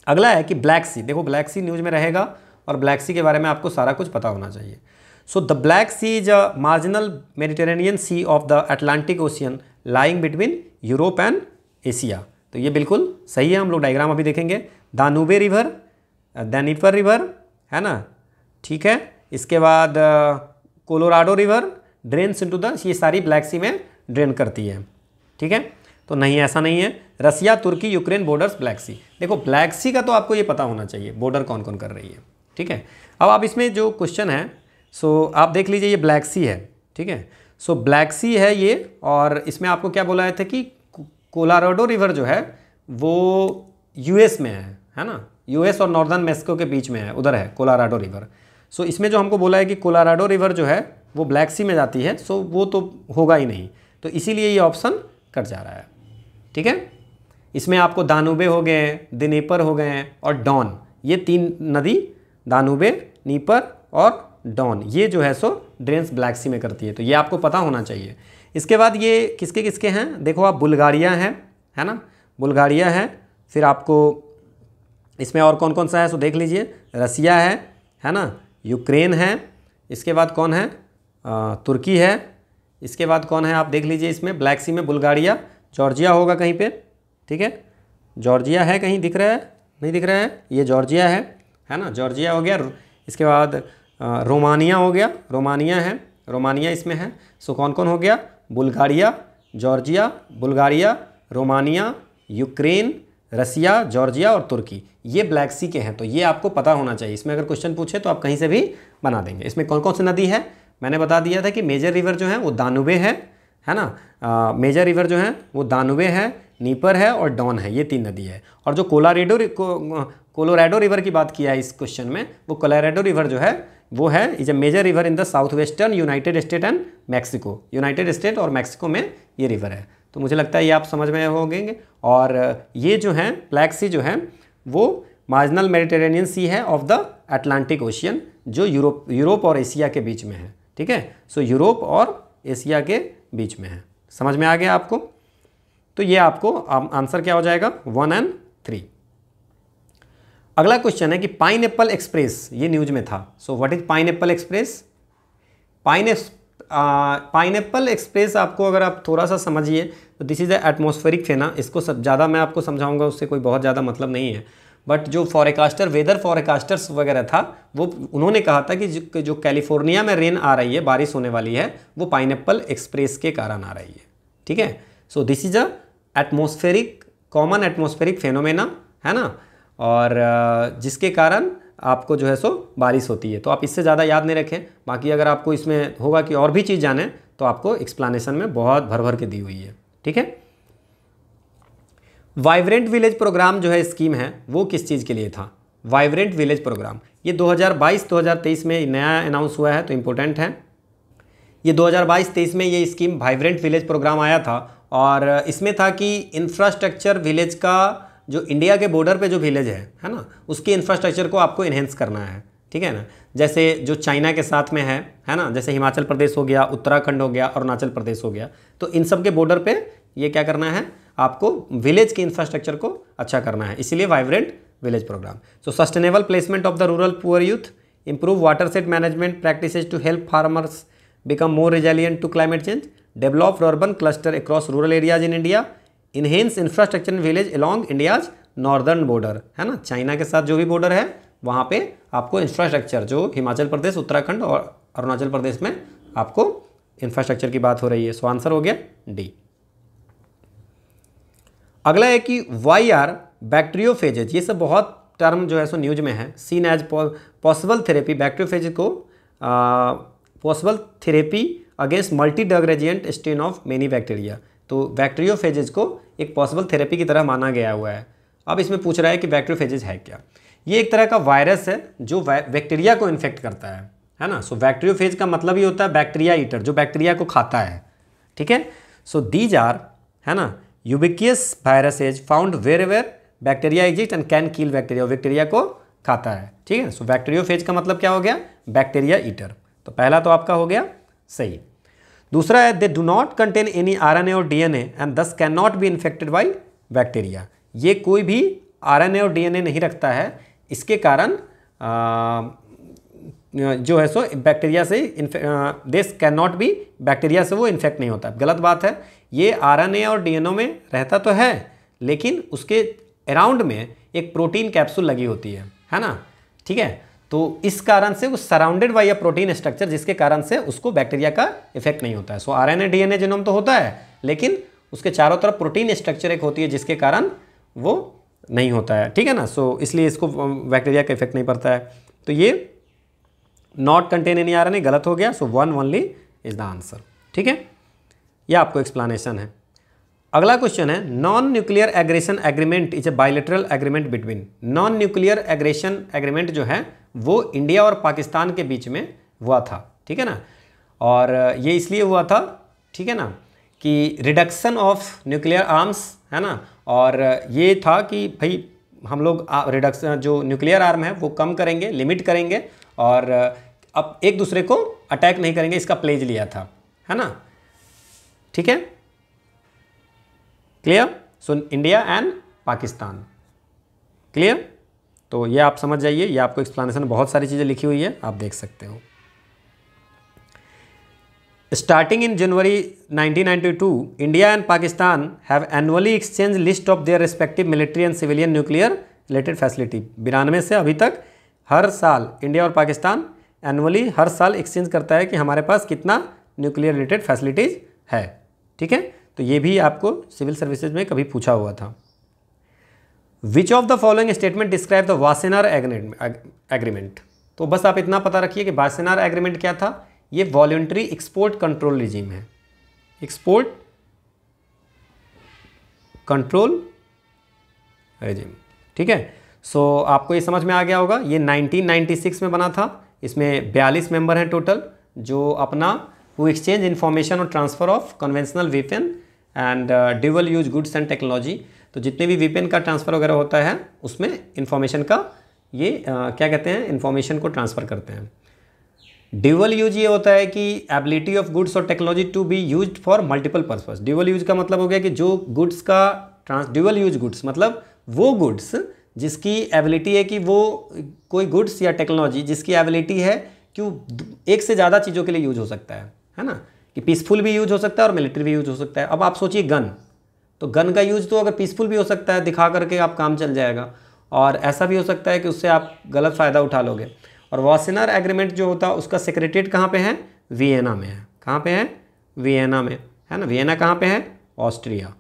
अगला है कि ब्लैक सी देखो ब्लैक सी न्यूज में रहेगा और ब्लैक सी के बारे में आपको सारा कुछ पता होना चाहिए so the Black Sea is a marginal Mediterranean sea of the Atlantic Ocean lying between Europe and Asia तो ये बिल्कुल सही है हम लोग डायग्राम अभी देखेंगे दानूबे रिवर दैनिपर रिवर है ना ठीक है इसके बाद Colorado River drain into the ये सारी ब्लैक सी में ड्रेन करती है ठीक है तो नहीं ऐसा नहीं है रसिया तुर्की यूक्रेन बॉर्डर्स ब्लैक सी देखो ब्लैक सी का तो आपको ये पता होना चाहिए बॉर्डर कौन कौन कर रही है ठीक है अब आप इसमें जो क्वेश्चन है सो आप देख लीजिए ये ब्लैक सी है ठीक है सो ब्लैक सी है ये और इसमें आपको क्या बोला था कि कोलाराडो रिवर जो है वो यूएस में है है ना यूएस और नॉर्दर्न मेक्सिको के बीच में है उधर है कोलाराडो रिवर सो इसमें जो हमको बोला है कि कोलाराडो रिवर जो है वो ब्लैक सी में जाती है सो वो तो होगा ही नहीं तो इसीलिए ये ऑप्शन कट जा रहा है ठीक है इसमें आपको दानुबे हो गए दिनेपर हो गए और डॉन ये तीन नदी दानुबे नीपर और डॉन ये जो है सो ड्रेन्स ब्लैक सी में करती है तो ये आपको पता होना चाहिए इसके बाद ये किसके किसके हैं देखो आप बुल्गारिया हैं है ना बुल्गारिया है फिर आपको इसमें और कौन कौन सा है सो देख लीजिए रसिया है है ना यूक्रेन है इसके बाद कौन है आ, तुर्की है इसके बाद कौन है आप देख लीजिए इसमें ब्लैक सी में बुल्गारिया जॉर्जिया होगा कहीं पे ठीक है जॉर्जिया है कहीं दिख रहा है नहीं दिख रहा है ये जॉर्जिया है है ना जॉर्जिया हो गया इसके बाद रोमानिया हो गया रोमानिया है रोमानिया इसमें है सो कौन कौन हो गया Bulgaria Georgia Bulgaria Romania Ukraine Russia Georgia और तुर्की ये ब्लैक सी के हैं तो ये आपको पता होना चाहिए इसमें अगर क्वेश्चन पूछे तो आप कहीं से भी बना देंगे इसमें कौन कौन सी नदी है मैंने बता दिया था कि मेजर रिवर जो है वो दानुबे है है ना आ, मेजर रिवर जो है वो दानुबे है नीपर है और डॉन है ये तीन नदी है और जो कोलारेडो को, कोलोराडो रिवर की बात किया है इस क्वेश्चन में वो कोलारेडो रिवर जो है वो है is a major river in the south western United State and Mexico United State और मैक्सिको में ये रिवर है तो मुझे लगता है ये आप समझ में होंगे और ये जो है ब्लैक सी जो है वो मार्जिनल मेडिटेरेनियन सी है ऑफ द अटलांटिक ओशियन जो यूरोप यूरोप और एशिया के बीच में है ठीक है सो यूरोप और एशिया के बीच में है समझ में आ गया आपको तो ये आपको आंसर क्या हो जाएगा वन एंड थ्री अगला क्वेश्चन है कि पाइन एक्सप्रेस ये न्यूज में था so what is pine express pine pine express आपको अगर आप थोड़ा सा समझिए तो दिस इज़ अ एटमोस्फेरिक फेना इसको सब ज़्यादा मैं आपको समझाऊंगा उससे कोई बहुत ज़्यादा मतलब नहीं है बट जो फॉरेकास्टर वेदर फॉरेकास्टर्स वगैरह था वो उन्होंने कहा था कि जो, जो कैलिफोर्निया में रेन आ रही है बारिश होने वाली है वो पाइन एक्सप्रेस के कारण आ रही है ठीक है so this is a atmospheric common atmospheric phenomena है ना और जिसके कारण आपको जो है सो बारिश होती है तो आप इससे ज़्यादा याद नहीं रखें बाकी अगर आपको इसमें होगा कि और भी चीज़ जाने तो आपको एक्सप्लानेशन में बहुत भर भर के दी हुई है ठीक है वाइब्रेंट विलेज प्रोग्राम जो है स्कीम है वो किस चीज़ के लिए था वाइब्रेंट विलेज प्रोग्राम ये 2022-2023 में नया अनाउंस हुआ है तो इम्पोर्टेंट है ये 2022-23 में ये स्कीम वाइब्रेंट विलेज प्रोग्राम आया था और इसमें था कि इंफ्रास्ट्रक्चर विलेज का जो इंडिया के बॉर्डर पे जो विलेज है है ना उसकी इंफ्रास्ट्रक्चर को आपको इन्हेंस करना है ठीक है ना जैसे जो चाइना के साथ में है है ना जैसे हिमाचल प्रदेश हो गया उत्तराखंड हो गया अरुणाचल प्रदेश हो गया तो इन सब के बॉर्डर पे ये क्या करना है आपको विलेज की इंफ्रास्ट्रक्चर को अच्छा करना है इसीलिए vibrant village programme so sustainable placement of the rural poor youth improve watershed management practice to help farmers become more resilient to climate change develop urban cluster across rural areas in India enhance infrastructure in village along India's northern border है ना China के साथ जो भी border है वहाँ पे आपको इंफ्रास्ट्रक्चर जो हिमाचल प्रदेश उत्तराखंड और अरुणाचल प्रदेश में आपको इंफ्रास्ट्रक्चर की बात हो रही है सो आंसर हो गया डी अगला है कि वाई आर बैक्टीरियोफेजेज ये सब बहुत टर्म जो है सो न्यूज में है seen as possible therapy bacteriophage को possible therapy against multi drug strain of many bacteria तो बैक्टीरियोफेजेज को एक पॉसिबल थेरेपी की तरह माना गया हुआ है अब इसमें पूछ रहा है कि बैक्टीरियोफेजेज है क्या ये एक तरह का वायरस है जो बैक्टीरिया को इन्फेक्ट करता है है ना सो बैक्टीरियोफेज का मतलब ही होता है बैक्टीरिया ईटर जो बैक्टीरिया को खाता है ठीक है सो दीज आर है ना ubiquitous as found where where bacteria exist and can kill bacteria bacteria को खाता है ठीक है सो बैक्टीरियोफेज का मतलब क्या हो गया बैक्टीरिया ईटर तो पहला तो आपका हो गया सही दूसरा है they do not contain any RNA और DNA and thus can not be infected by bacteria ये कोई भी आरएनए और डीएनए नहीं रखता है इसके कारण जो है सो बैक्टीरिया से this can not be bacteria से वो इन्फेक्ट नहीं होता गलत बात है ये आरएनए और डीएनए में रहता तो है लेकिन उसके अराउंड में एक प्रोटीन कैप्सूल लगी होती है है ना ठीक है तो इस कारण से वो surrounded by a protein structure जिसके कारण से उसको बैक्टीरिया का इफेक्ट नहीं होता है so R N A D N A genome तो होता है लेकिन उसके चारों तरफ प्रोटीन स्ट्रक्चर एक होती है जिसके कारण वो नहीं होता है ठीक है ना सो so, इसलिए इसको बैक्टीरिया का इफेक्ट नहीं पड़ता है तो ये not contain any R N A गलत हो गया so one only is the answer ठीक है यह आपको एक्सप्लानशन है अगला क्वेश्चन है non nuclear aggression agreement is a bilateral agreement between non nuclear aggression agreement जो है वो इंडिया और पाकिस्तान के बीच में हुआ था ठीक है ना और ये इसलिए हुआ था ठीक है ना कि रिडक्शन ऑफ न्यूक्लियर आर्म्स है ना और ये था कि भाई हम लोग रिडक्शन जो न्यूक्लियर आर्म है वो कम करेंगे लिमिट करेंगे और अब एक दूसरे को अटैक नहीं करेंगे इसका प्लेज लिया था है ना ठीक है clear so India and Pakistan clear तो ये आप समझ जाइए ये आपको एक्सप्लेनेशन बहुत सारी चीज़ें लिखी हुई है आप देख सकते हो starting in January 1992, India and Pakistan have annually exchange list of their respective military and civilian nuclear related facility बिरानवे से अभी तक हर साल इंडिया और पाकिस्तान एनुअली हर साल एक्सचेंज करता है कि हमारे पास कितना न्यूक्लियर रिलेटेड फैसिलिटीज़ है ठीक है तो ये भी आपको सिविल सर्विसेज में कभी पूछा हुआ था which of the following statement describe the Wassenaar agreement तो बस आप इतना पता रखिए कि वासेनार एग्रीमेंट क्या था ये वॉल्ट्री एक्सपोर्ट कंट्रोल रिजीम है एक्सपोर्ट कंट्रोल रिजीम ठीक है सो so, आपको ये समझ में आ गया होगा ये 1996 में बना था इसमें 42 मेंबर हैं टोटल जो अपना वो एक्सचेंज इन्फॉर्मेशन और transfer of conventional weapon and dual use goods and technology तो जितने भी वीपीएन का ट्रांसफ़र वगैरह होता है उसमें इन्फॉर्मेशन का ये uh, क्या कहते हैं इन्फॉर्मेशन को ट्रांसफ़र करते हैं ड्यूअल यूज ये होता है कि एबिलिटी ऑफ गुड्स और technology to be use for multiple purpose dual use का मतलब हो गया कि जो गुड्स का ट्रांस ड्यूअल यूज गुड्स मतलब वो गुड्स जिसकी एबिलिटी है कि वो कोई गुड्स या टेक्नोलॉजी जिसकी एबिलिटी है कि एक से ज़्यादा चीज़ों के लिए यूज हो सकता है है ना कि पीसफुल भी यूज हो सकता है और मिलिट्री भी यूज हो सकता है अब आप सोचिए गन तो गन का यूज तो अगर पीसफुल भी हो सकता है दिखा करके आप काम चल जाएगा और ऐसा भी हो सकता है कि उससे आप गलत फ़ायदा उठा लोगे और वासिनर एग्रीमेंट जो होता है उसका सेक्रेटेट कहाँ पे है वियना में है कहाँ पे है वियना में है ना वियना कहाँ पे है ऑस्ट्रिया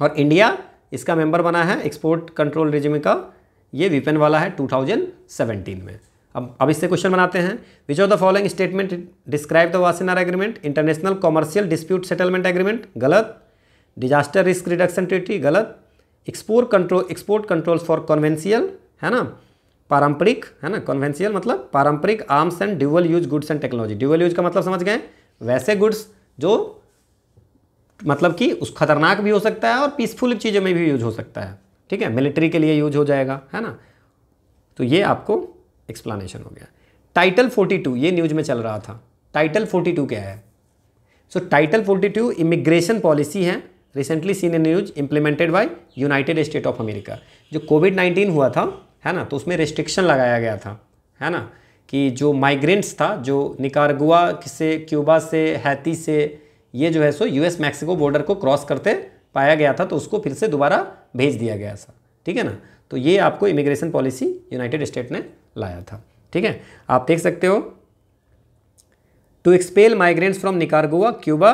और इंडिया इसका मेंबर बना है एक्सपोर्ट कंट्रोल रिजिम का ये वीपन वाला है 2017 में अब अब इससे क्वेश्चन बनाते हैं which of the following statement describe the Wassenaar agreement international commercial dispute settlement agreement गलत डिजास्टर रिस्क रिडक्शन ट्रीटी गलत export control export control for conventional है ना पारंपरिक है ना कॉन्वेंशियल मतलब पारंपरिक arms and dual use goods and technology dual use का मतलब समझ गए वैसे गुड्स जो मतलब कि उस खतरनाक भी हो सकता है और पीसफुल चीज़ों में भी यूज हो सकता है ठीक है मिलिट्री के लिए यूज हो जाएगा है ना तो ये आपको एक्सप्लानेशन हो गया टाइटल 42 ये न्यूज में चल रहा था टाइटल 42 क्या है सो टाइटल 42 इमिग्रेशन पॉलिसी है recently seen in news implemented by United State of America जो कोविड 19 हुआ था है ना तो उसमें रिस्ट्रिक्शन लगाया गया था है ना कि जो माइग्रेंट्स था जो निकारगुआ से क्यूबा से हैती से ये जो है सो यूएस मैक्सिको बॉर्डर को क्रॉस करते पाया गया था तो उसको फिर से दोबारा भेज दिया गया था ठीक है ना तो ये आपको इमिग्रेशन पॉलिसी यूनाइटेड स्टेट ने लाया था ठीक है आप देख सकते हो to expel migrants from Nicaragua Cuba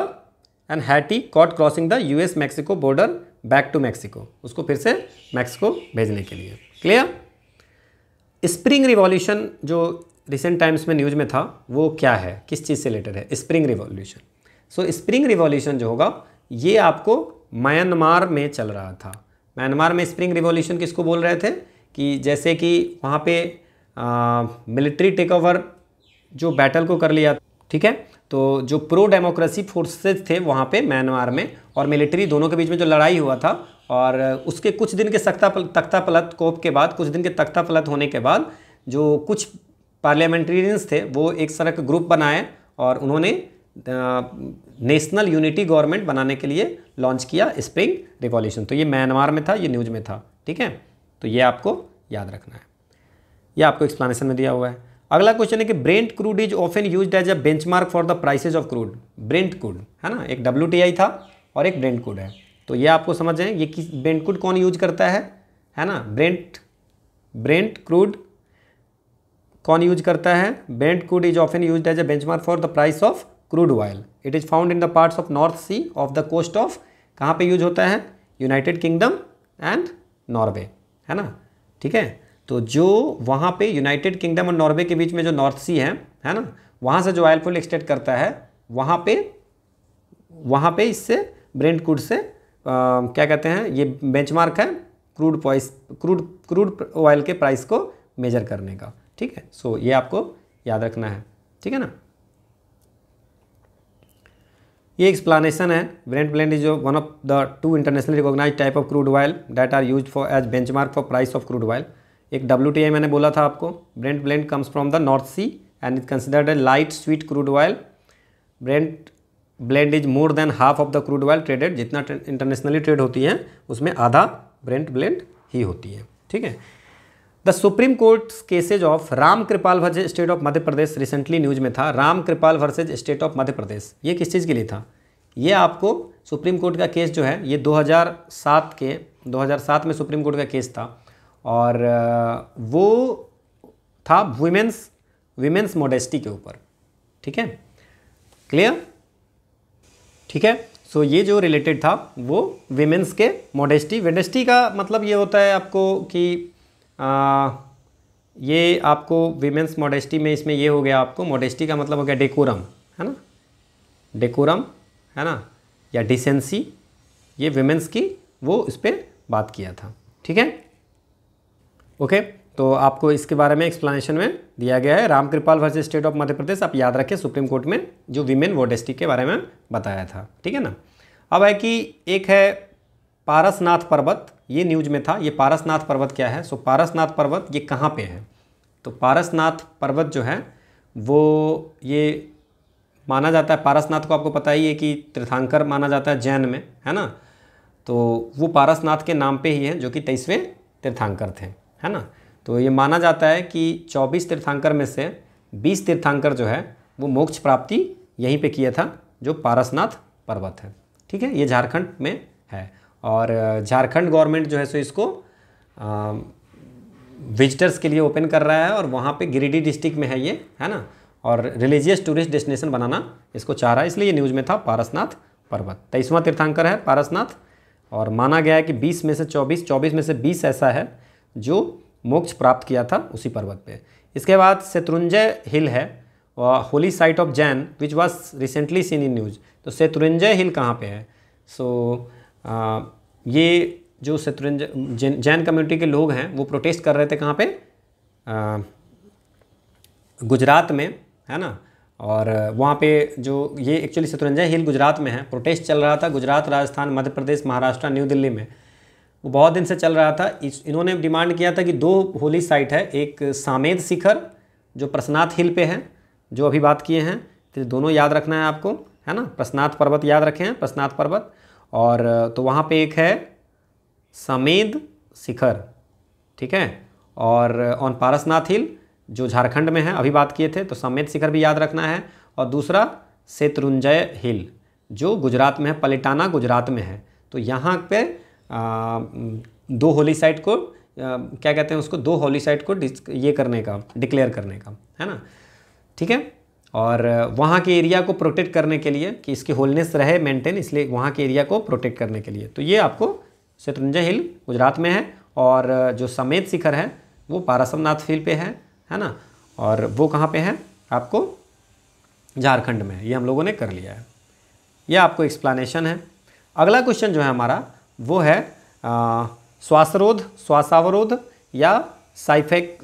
and Haiti caught crossing the US Mexico border back to Mexico उसको फिर से मैक्सिको भेजने के लिए क्लियर स्प्रिंग रिवॉल्यूशन जो रिसेंट टाइम्स में न्यूज में था वो क्या है किस चीज़ से रिलेटेड है spring revolution so spring revolution जो होगा ये आपको म्यांमार में चल रहा था म्यांमार में स्प्रिंग रिवॉल्यूशन किसको बोल रहे थे कि जैसे कि वहाँ पे मिलिट्री टेक ओवर जो बैटल को कर लिया ठीक है तो जो प्रो डेमोक्रेसी फोर्सेज थे वहाँ पे म्यांमार में और मिलिट्री दोनों के बीच में जो लड़ाई हुआ था और उसके कुछ दिन के सख्ता पल, तख्ता पलत कोप के बाद कुछ दिन के तख्ता पलत होने के बाद जो कुछ पार्लियामेंट्रियंस थे वो एक सड़क ग्रुप बनाए और उन्होंने नेशनल यूनिटी गवर्नमेंट बनाने के लिए लॉन्च किया स्प्रिंग रिवॉल्यूशन तो ये म्यांमार में था ये न्यूज में था ठीक है तो ये आपको याद रखना है यह आपको एक्सप्लेनेशन में दिया हुआ है अगला क्वेश्चन है कि Brent crude is often use as a bench mark for the prices of crude Brent crude है ना एक डब्ल्यू था और एक ब्रेंट क्रूड है तो ये आपको समझ जाए ये किस ब्रेंट क्रूड कौन यूज करता है है ना ब्रेंट ब्रेंट क्रूड कौन यूज करता है Brent crude is often use as a bench mark for the price of crude oil it is found in the parts of North Sea of the coast of कहाँ पे use होता है United kingdom and Norway है ना ठीक है तो जो वहाँ पे यूनाइटेड किंगडम और नॉर्वे के बीच में जो नॉर्थ सी है है ना वहाँ से जो ऑयल फुल एक्सटेंड करता है वहाँ पे वहाँ पे इससे ब्रेंड क्रूड से आ, क्या कहते हैं ये बेंचमार्क है crude price crude crude oil के प्राइस को मेजर करने का ठीक है सो ये आपको याद रखना है ठीक है ना ये एक्सप्लानेशन है Brent blend is one of the two internationally recognize type of crude oil that are use for as benchmark for price of crude oil एक डब्ल्यू मैंने बोला था आपको Brent blend comes from the North Sea and is considered a light sweet crude oil Brent blend is more than half of the crude oil traded जितना internationally trade होती है उसमें आधा ब्रेंट ब्लेंड ही होती है ठीक है the Supreme Court cases of Ram Kripal versus state of Madhya Pradesh recently news में था Ram Kripal versus state of Madhya Pradesh ये किस चीज़ के लिए था ये आपको सुप्रीम कोर्ट का केस जो है ये 2007 के 2007 में सुप्रीम कोर्ट का केस था और वो था वुमेन्स वुमेन्स मोडेस्टी के ऊपर ठीक है क्लियर ठीक है सो so, ये जो रिलेटेड था वो वीमेंस के मोडेस्टी वेडेस्टी का मतलब ये होता है आपको कि आ, ये आपको वीमेंस मोडेस्टी में इसमें ये हो गया आपको मोडेस्टी का मतलब हो गया डेकोरम है ना डेकोरम है ना या डिसेंसी ये वीमेंस की वो इस पर बात किया था ठीक है ओके तो आपको इसके बारे में एक्सप्लेनेशन में दिया गया है Ramkripal versus state of Madhya Pradesh आप याद रखें सुप्रीम कोर्ट में जो वो डिस्ट्रिक्ट के बारे में बताया था ठीक है ना अब है कि एक है पारसनाथ पर्वत ये न्यूज़ में था ये पारसनाथ पर्वत क्या है सो पारसनाथ पर्वत ये कहाँ पे है तो पारसनाथ पर्वत जो है वो ये माना जाता है पारसनाथ को आपको पता ही है कि तीर्थांकर माना जाता है जैन में है ना तो वो पारसनाथ के नाम पे ही है जो कि तेईसवें तीर्थांकर थे है ना तो ये माना जाता है कि 24 तीर्थांकर में से 20 तीर्थांकर जो है वो मोक्ष प्राप्ति यहीं पे किया था जो पारसनाथ पर्वत है ठीक है ये झारखंड में है और झारखंड गवर्नमेंट जो है सो इसको विजिटर्स के लिए ओपन कर रहा है और वहाँ पे गिरिडीह डिस्ट्रिक्ट में है ये है ना और रिलीजियस टूरिस्ट डेस्टिनेशन बनाना इसको चाह रहा है इसलिए ये न्यूज़ में था पारसनाथ पर्वत तेईसवां तीर्थांकर है पारसनाथ और माना गया है कि 20 में से 24 24 में से 20 ऐसा है जो मोक्ष प्राप्त किया था उसी पर्वत पे इसके बाद शत्रुंजय हिल है holy site of Jain which was recently seen in news तो शत्रुंजय हिल कहाँ पे है सो so, ये जो शत्रुंजय जैन, जैन कम्युनिटी के लोग हैं वो प्रोटेस्ट कर रहे थे कहाँ पे आ, गुजरात में है ना और वहाँ पे जो ये एक्चुअली शत्रुंजय हिल गुजरात में है प्रोटेस्ट चल रहा था गुजरात राजस्थान मध्य प्रदेश महाराष्ट्र न्यू दिल्ली में वो बहुत दिन से चल रहा था इस इन्होंने डिमांड किया था कि दो होली साइट है एक सामेद शिखर जो प्रसनाथ हिल पे है जो अभी बात किए हैं तो दोनों याद रखना है आपको है ना प्रसनाथ पर्वत याद रखें हैं प्रसनाथ पर्वत और तो वहाँ पे एक है समेद शिखर ठीक है और ऑन पारसनाथ हिल जो झारखंड में है अभी बात किए थे तो समेद शिखर भी याद रखना है और दूसरा शत्रुंजय हिल जो गुजरात में है पलिटाना गुजरात में है तो यहाँ पर दो होली साइट को क्या कहते हैं उसको दो साइट को ये करने का डिक्लेयर करने का है ना ठीक है और वहाँ के एरिया को प्रोटेक्ट करने के लिए कि इसकी होलनेस रहे मेंटेन इसलिए वहाँ के एरिया को प्रोटेक्ट करने के लिए तो ये आपको शत्रुंजय हिल गुजरात में है और जो समेत शिखर है वो पारासमनाथ हिल पे है है ना और वो कहाँ पे है आपको झारखंड में ये हम लोगों ने कर लिया है यह आपको एक्सप्लानेशन है अगला क्वेश्चन जो है हमारा वो है श्वासरोध श्वासावरोध या साइफेक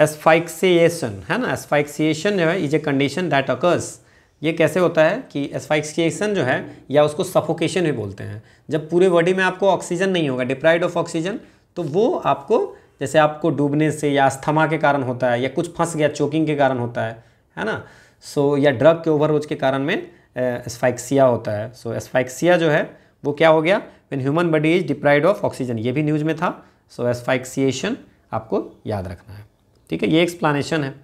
एस्फाइक्सिएशन है ना एस्फाइक्सिएशन जो है is a condition that occurs ये कैसे होता है कि एस्फाइक्सिएशन जो है या उसको सफोकेशन भी बोलते हैं जब पूरे बॉडी में आपको ऑक्सीजन नहीं होगा डिप्राइड ऑफ ऑक्सीजन तो वो आपको जैसे आपको डूबने से या अस्थमा के कारण होता है या कुछ फंस गया चोकिंग के कारण होता है है ना सो so, या ड्रग के ओवरडोज के कारण में एस्फाइक्सिया होता है सो so, एस्फाइक्सिया जो है वो क्या हो गया when human body is deprived of oxygen ये भी न्यूज में था सो एसफाइक्सिएशन आपको याद रखना है ठीक है ये एक्सप्लानेशन है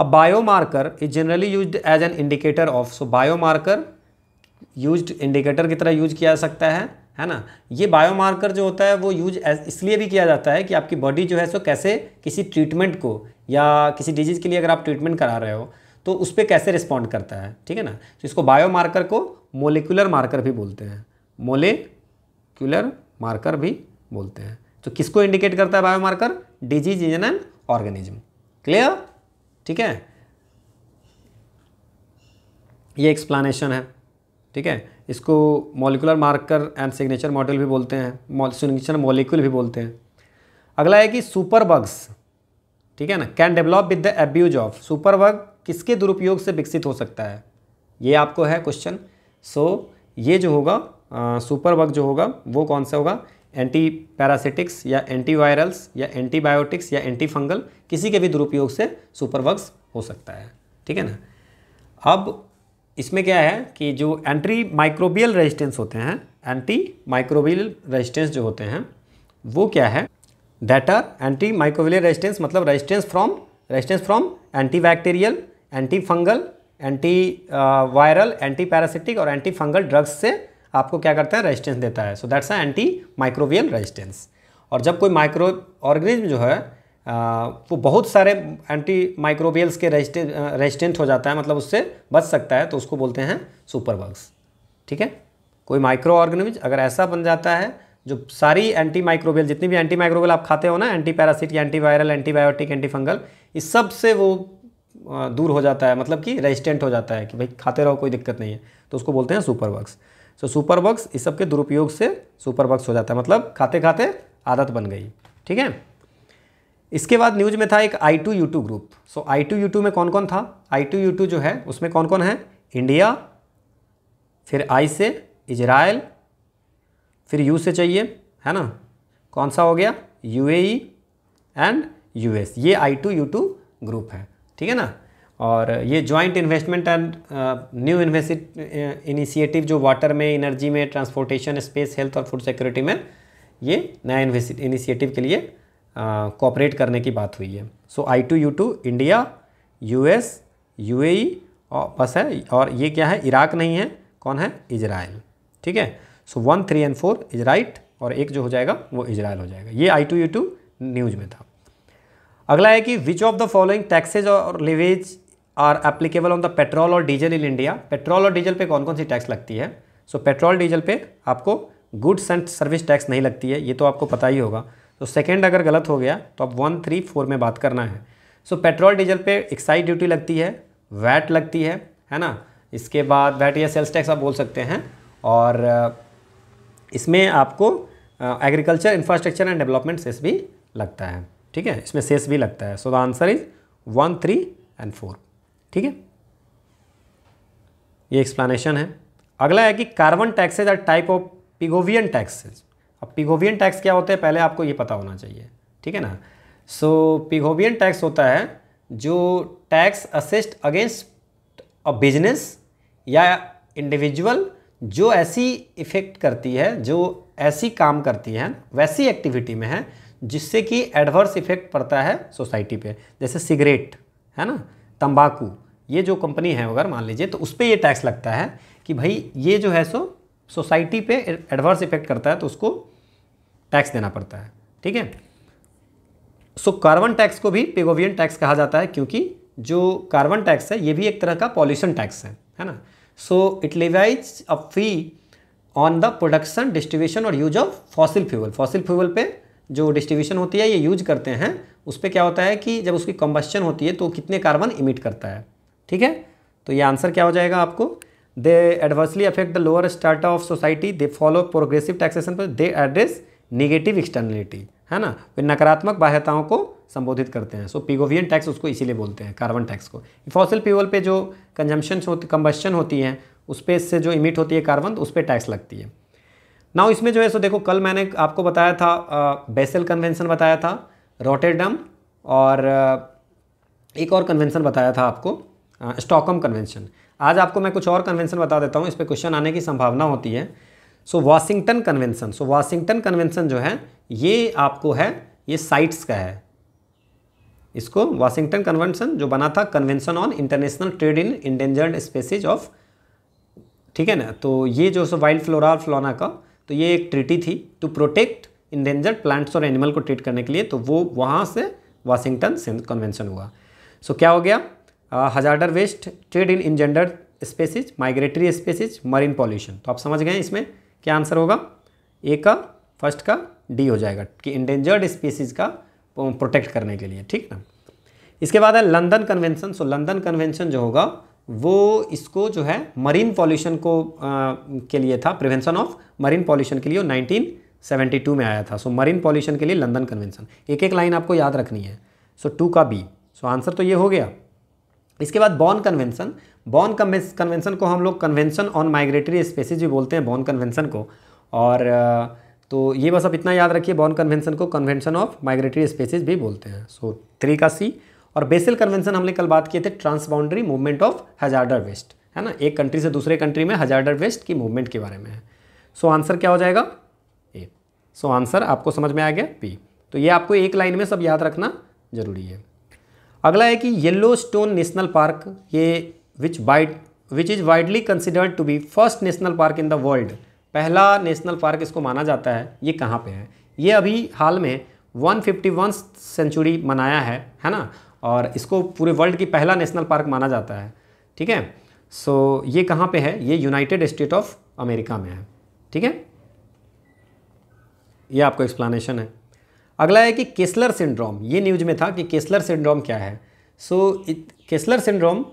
अब biomarker is generally use as an indicator of so biomarker use indicator की तरह यूज किया जा सकता है है ना ये बायोमार्कर जो होता है वो यूज इसलिए भी किया जाता है कि आपकी बॉडी जो है सो कैसे किसी ट्रीटमेंट को या किसी डिजीज़ के लिए अगर आप ट्रीटमेंट करा रहे हो तो उस पर कैसे रिस्पॉन्ड करता है ठीक है ना तो इसको बायोमार्कर को मोलिकुलर मार्कर भी बोलते हैं मोलेक्यूलर मार्कर भी बोलते हैं तो किसको इंडिकेट करता है biomarker disease in an organism clear ठीक है ये एक्सप्लानेशन है ठीक है इसको molecular marker and signature model भी बोलते हैं सिग्नेचर मोलिकुल भी बोलते हैं अगला है कि सुपर बग्स ठीक है ना can develop with the abuse of super bug किसके दुरुपयोग से विकसित हो सकता है ये आपको है क्वेश्चन सो so, ये जो होगा सुपर बग जो होगा वो कौन सा होगा एंटी पैरासिटिक्स या एंटीवायरल्स या एंटीबायोटिक्स या एंटी फंगल किसी के भी दुरुपयोग से सुपर बग्स हो सकता है ठीक है ना अब इसमें क्या है कि जो एंटी माइक्रोबियल रेजिस्टेंस होते हैं एंटी माइक्रोबियल रेजिस्टेंस जो होते हैं वो क्या है डेटा एंटी माइक्रोबियल रेजिस्टेंस मतलब resistance from resistance from anti bacterial anti fungal anti viral anti parasitic और एंटी फंगल ड्रग्स से आपको क्या करता है रेजिस्टेंस देता है so that's anti microbial resistance और जब कोई माइक्रो ऑर्गेनिज्म जो है आ, वो बहुत सारे एंटी माइक्रोवियल्स के रेजिस्टेंट हो जाता है मतलब उससे बच सकता है तो उसको बोलते हैं सुपर बग्स ठीक है कोई माइक्रो ऑर्गेनिज्म अगर ऐसा बन जाता है जो सारी एंटी माइक्रोवियल जितनी भी एंटी माइक्रोवियल आप खाते हो ना anti parasite antiviral antibiotic antifungal इस सब से वो दूर हो जाता है मतलब कि रेजिस्टेंट हो जाता है कि भाई खाते रहो कोई दिक्कत नहीं है तो उसको बोलते हैं super bugs so super bugs इस सब के दुरुपयोग से सुपर बक्स हो जाता है मतलब खाते खाते आदत बन गई ठीक है इसके बाद न्यूज में था एक I two U two group so I two U two में कौन कौन था आई टू यू टू जो है उसमें कौन कौन है इंडिया फिर आई से इजराइल फिर यू से चाहिए है ना कौन सा हो गया यू एंड यूएस ये I two U two group है ठीक है ना और ये joint investment and new invest initiative जो वाटर में एनर्जी में ट्रांसपोर्टेशन स्पेस हेल्थ और फूड सिक्योरिटी में ये नया इनिशिएटिव के लिए कॉपरेट uh, करने की बात हुई है so I two U two India US U A बस है और ये क्या है इराक नहीं है कौन है इजराइल ठीक है so one three and four is right और एक जो हो जाएगा वो इजराइल हो जाएगा ये I two U two news में था अगला है कि which of the following taxes और levies are applicable on the petrol और डीजल इन इंडिया पेट्रोल और डीजल पे कौन कौन सी टैक्स लगती है सो so, पेट्रोल डीजल पे आपको गुड्स एंड सर्विस टैक्स नहीं लगती है ये तो आपको पता ही होगा तो so, सेकेंड अगर गलत हो गया तो आप वन थ्री फोर में बात करना है सो so, पेट्रोल डीजल पे एक्साइज ड्यूटी लगती है वैट लगती है है ना इसके बाद वैट या सेल्स टैक्स आप बोल सकते हैं और इसमें आपको agriculture infrastructure and development cess भी लगता है ठीक है इसमें सेस भी लगता है so the answer is one three and four ठीक है ये एक्सप्लेनेशन है अगला है कि carbon taxes are type of Pigovian taxes अब पिगोवियन टैक्स क्या होते हैं पहले आपको ये पता होना चाहिए ठीक है ना सो पिगोवियन टैक्स होता है जो tax assist against a business या इंडिविजुअल जो ऐसी इफेक्ट करती है जो ऐसी काम करती है वैसी एक्टिविटी में है जिससे कि एडवर्स इफेक्ट पड़ता है सोसाइटी पे जैसे सिगरेट है ना तंबाकू ये जो कंपनी है अगर मान लीजिए तो उस पर ये टैक्स लगता है कि भाई ये जो है सो सोसाइटी पे एडवर्स इफेक्ट करता है तो उसको टैक्स देना पड़ता है ठीक है सो कार्बन टैक्स को भी पेगोवियन टैक्स कहा जाता है क्योंकि जो कार्बन टैक्स है ये भी एक तरह का पॉल्यूशन टैक्स है है ना so it levies a fee on the production distribution और use of fossil fuel fossil fuel पे जो डिस्ट्रीब्यूशन होती है ये यूज करते हैं उस पर क्या होता है कि जब उसकी कम्बस्चन होती है तो कितने कार्बन इमिट करता है ठीक है तो ये आंसर क्या हो जाएगा आपको they adversely affect the lower start of society they follow progressive taxation पर दे एड्रेस निगेटिव एक्सटर्नलिटी है ना वे नकारात्मक बाह्यताओं को संबोधित करते हैं सो पिगोवियन टैक्स उसको इसीलिए बोलते हैं कार्बन टैक्स को फॉसिल फ्यूल पे जो कंजम्पशन होती कम्बस्चन होती है उस पर इससे जो इमिट होती है कार्बन तो उस पर टैक्स लगती है नाउ इसमें जो है सो देखो कल मैंने आपको बताया था बेसल कन्वेंसन बताया था रोटेडम और एक और कन्वेंसन बताया था आपको स्टॉकम कन्वेंशन आज आपको मैं कुछ और कन्वेंसन बता देता हूँ इस पर क्वेश्चन आने की संभावना होती है so Washington convention so Washington convention जो है ये आपको है ये साइट्स का है इसको वाशिंगटन कन्वेंशन जो बना था convention on international trade in endangered species of ठीक है ना तो ये जो सो वाइल्ड फ्लोरा फ्लोना का तो ये एक ट्रिटी थी टू प्रोटेक्ट इंडेंजर्ड प्लांट्स और एनिमल को ट्रीट करने के लिए तो वो वहाँ से वाशिंगटन कन्वेंशन हुआ सो so, क्या हो गया hazardous waste trade in endangered species migratory species marine pollution तो आप समझ गए इसमें क्या आंसर होगा ए का फर्स्ट का डी हो जाएगा कि इंडेंजर्ड स्पीसीज का प्रोटेक्ट करने के लिए ठीक ना इसके बाद है London convention so London convention जो होगा वो इसको जो है मरीन पॉल्यूशन को आ, के लिए था प्रिवेंशन ऑफ मरीन पॉल्यूशन के लिए नाइनटीन 72 में आया था सो मरीन पॉल्यूशन के लिए लंदन कन्वेंशन एक एक लाइन आपको याद रखनी है सो टू का बी सो आंसर तो ये हो गया इसके बाद बॉन कन्वेंशन बॉन कन्वेंशन को हम लोग कन्वेंशन ऑन माइग्रेटरी स्पेसिस भी बोलते हैं बॉन कन्वेंशन को और तो ये बस आप इतना याद रखिए बॉन कन्वेंशन को कन्वेंशन ऑफ माइग्रेटरी स्पेसिस भी बोलते हैं सो थ्री का सी और बेसिल कन्वेंशन हमने कल बात किए थे transboundary movement of hazardous waste है ना एक कंट्री से दूसरे कंट्री में हजारडर वेस्ट की मूवमेंट के बारे में है सो so, आंसर क्या हो जाएगा सो आंसर आपको समझ में आ गया पी तो ये आपको एक लाइन में सब याद रखना जरूरी है अगला है कि येल्लो स्टोन नेशनल पार्क ये which wide which is widely considered to be first national park in the world पहला नेशनल पार्क इसको माना जाता है ये कहाँ पे है ये अभी हाल में 151 सेंचुरी मनाया है है ना और इसको पूरे वर्ल्ड की पहला नेशनल पार्क माना जाता है ठीक है सो so, ये कहाँ पे है ये यूनाइटेड स्टेट ऑफ अमेरिका में है ठीक है ये आपको एक्सप्लानेशन है अगला है कि केसलर सिंड्रोम ये न्यूज में था कि केसलर सिंड्रोम क्या है so Kessler syndrome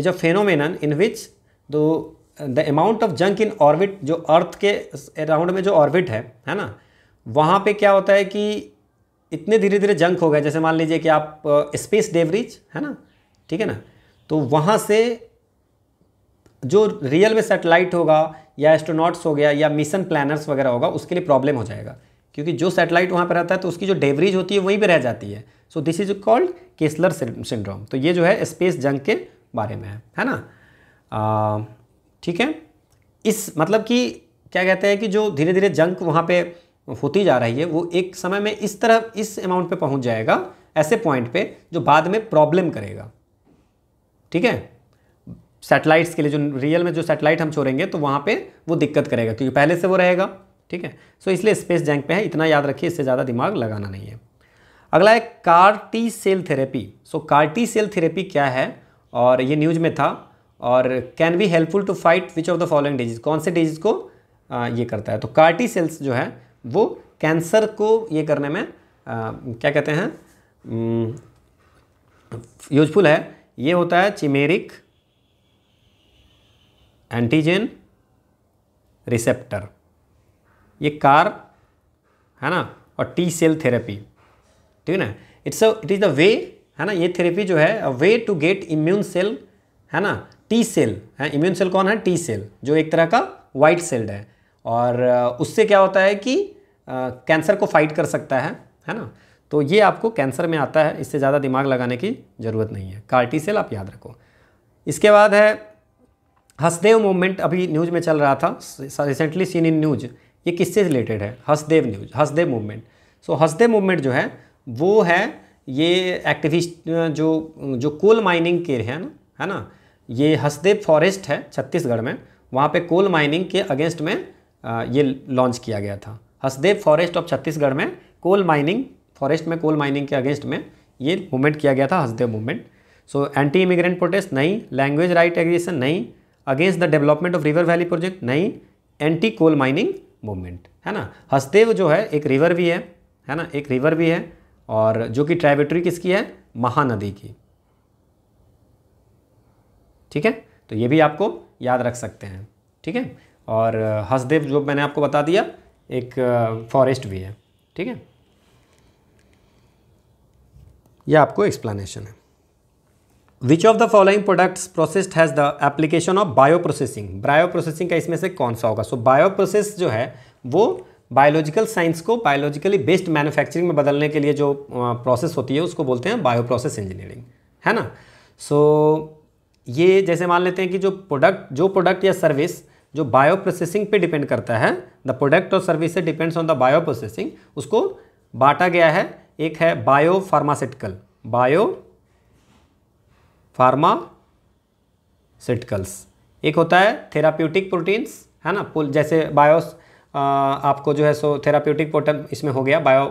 is a phenomenon in which though the amount of junk in orbit जो अर्थ के अराउंड में जो ऑर्बिट है है ना वहाँ पे क्या होता है कि इतने धीरे धीरे जंक हो गए जैसे मान लीजिए कि आप स्पेस uh, डेवरीज है ना ठीक है ना तो वहाँ से जो रियल में सेटेलाइट होगा या एस्ट्रोनॉट्स हो गया या मिशन प्लानर्स वगैरह होगा उसके लिए प्रॉब्लम हो जाएगा क्योंकि जो सेटेलाइट वहाँ पर रहता है तो उसकी जो डेवरेज होती है वहीं पर रह जाती है so this is called Kessler syndrome तो ये जो है स्पेस जंक के बारे में है है ना ठीक है इस मतलब कि क्या कहते हैं कि जो धीरे धीरे जंक वहाँ पे होती जा रही है वो एक समय में इस तरह इस अमाउंट पे पहुँच जाएगा ऐसे पॉइंट पे जो बाद में प्रॉब्लम करेगा ठीक है सैटेलाइट्स के लिए जो रियल में जो सैटेलाइट हम छोड़ेंगे तो वहाँ पे वो दिक्कत करेगा क्योंकि पहले से वो रहेगा ठीक है सो इसलिए स्पेस जैंक पे है इतना याद रखिए इससे ज़्यादा दिमाग लगाना नहीं है अगला है CAR T cell therapy so CAR T cell therapy क्या है और ये न्यूज में था और can be helpful to fight which of the following disease कौन से डिजीज को आ, ये करता है तो कार्टी सेल्स जो है वो कैंसर को ये करने में आ, क्या कहते हैं यूजफुल है ये होता है चिमेरिक एंटीजन रिसेप्टर ये कार है ना और टी सेल थेरेपी ठीक है ना it's it is the way है ना ये थेरेपी जो है a way to get immune cell है ना टी सेल है इम्यून सेल कौन है टी सेल जो एक तरह का वाइट सेल्ड है और uh, उससे क्या होता है कि कैंसर uh, को फाइट कर सकता है है ना तो ये आपको कैंसर में आता है इससे ज़्यादा दिमाग लगाने की ज़रूरत नहीं है कार टी सेल आप याद रखो इसके बाद है हसदेव मूवमेंट अभी न्यूज में चल रहा था रिसेंटली सीन इन न्यूज ये किससे रिलेटेड है Hasdeo news Hasdeo movement so Hasdeo movement जो है वो है ये एक्टिविस्ट जो जो कोल माइनिंग के हैं ना है ना ये हसदेव फॉरेस्ट है छत्तीसगढ़ में वहाँ पे कोल माइनिंग के अगेंस्ट में ये लॉन्च किया गया था हसदेव फॉरेस्ट ऑफ छत्तीसगढ़ में कोल माइनिंग फॉरेस्ट में कोल माइनिंग के अगेंस्ट में ये मूवमेंट किया गया था Hasdeo movement so anti immigrant protest नहीं लैंग्वेज राइट एग्रेशन नहीं against the development of river valley project नहीं एंटी कोल माइनिंग मूवमेंट है ना हसदेव जो है एक रिवर भी है है ना एक रिवर भी है और जो कि ट्राइबेटरी किसकी है महानदी की ठीक है तो ये भी आपको याद रख सकते हैं ठीक है और हसदेव जो मैंने आपको बता दिया एक फॉरेस्ट भी है ठीक है यह आपको एक्सप्लेनेशन है which of the following products processed has the application of bio processing bio processing का इसमें से कौन सा होगा सो बायो प्रोसेस जो है वो बायोलॉजिकल साइंस को बायोलॉजिकली बेस्ड मैन्युफैक्चरिंग में बदलने के लिए जो प्रोसेस होती है उसको बोलते हैं बायो प्रोसेस इंजीनियरिंग है ना सो so, ये जैसे मान लेते हैं कि जो प्रोडक्ट जो प्रोडक्ट या सर्विस जो बायो प्रोसेसिंग पे डिपेंड करता है द प्रोडक्ट और service depends on the bio processing उसको बांटा गया है एक है बायो फार्मासिटिकल बायो फार्मासिटिकल्स एक होता है थेराप्यूटिक प्रोटीन्स है ना पुल जैसे बायोस आपको जो है सो थेराप्यूटिक प्रोटीन इसमें हो गया बायो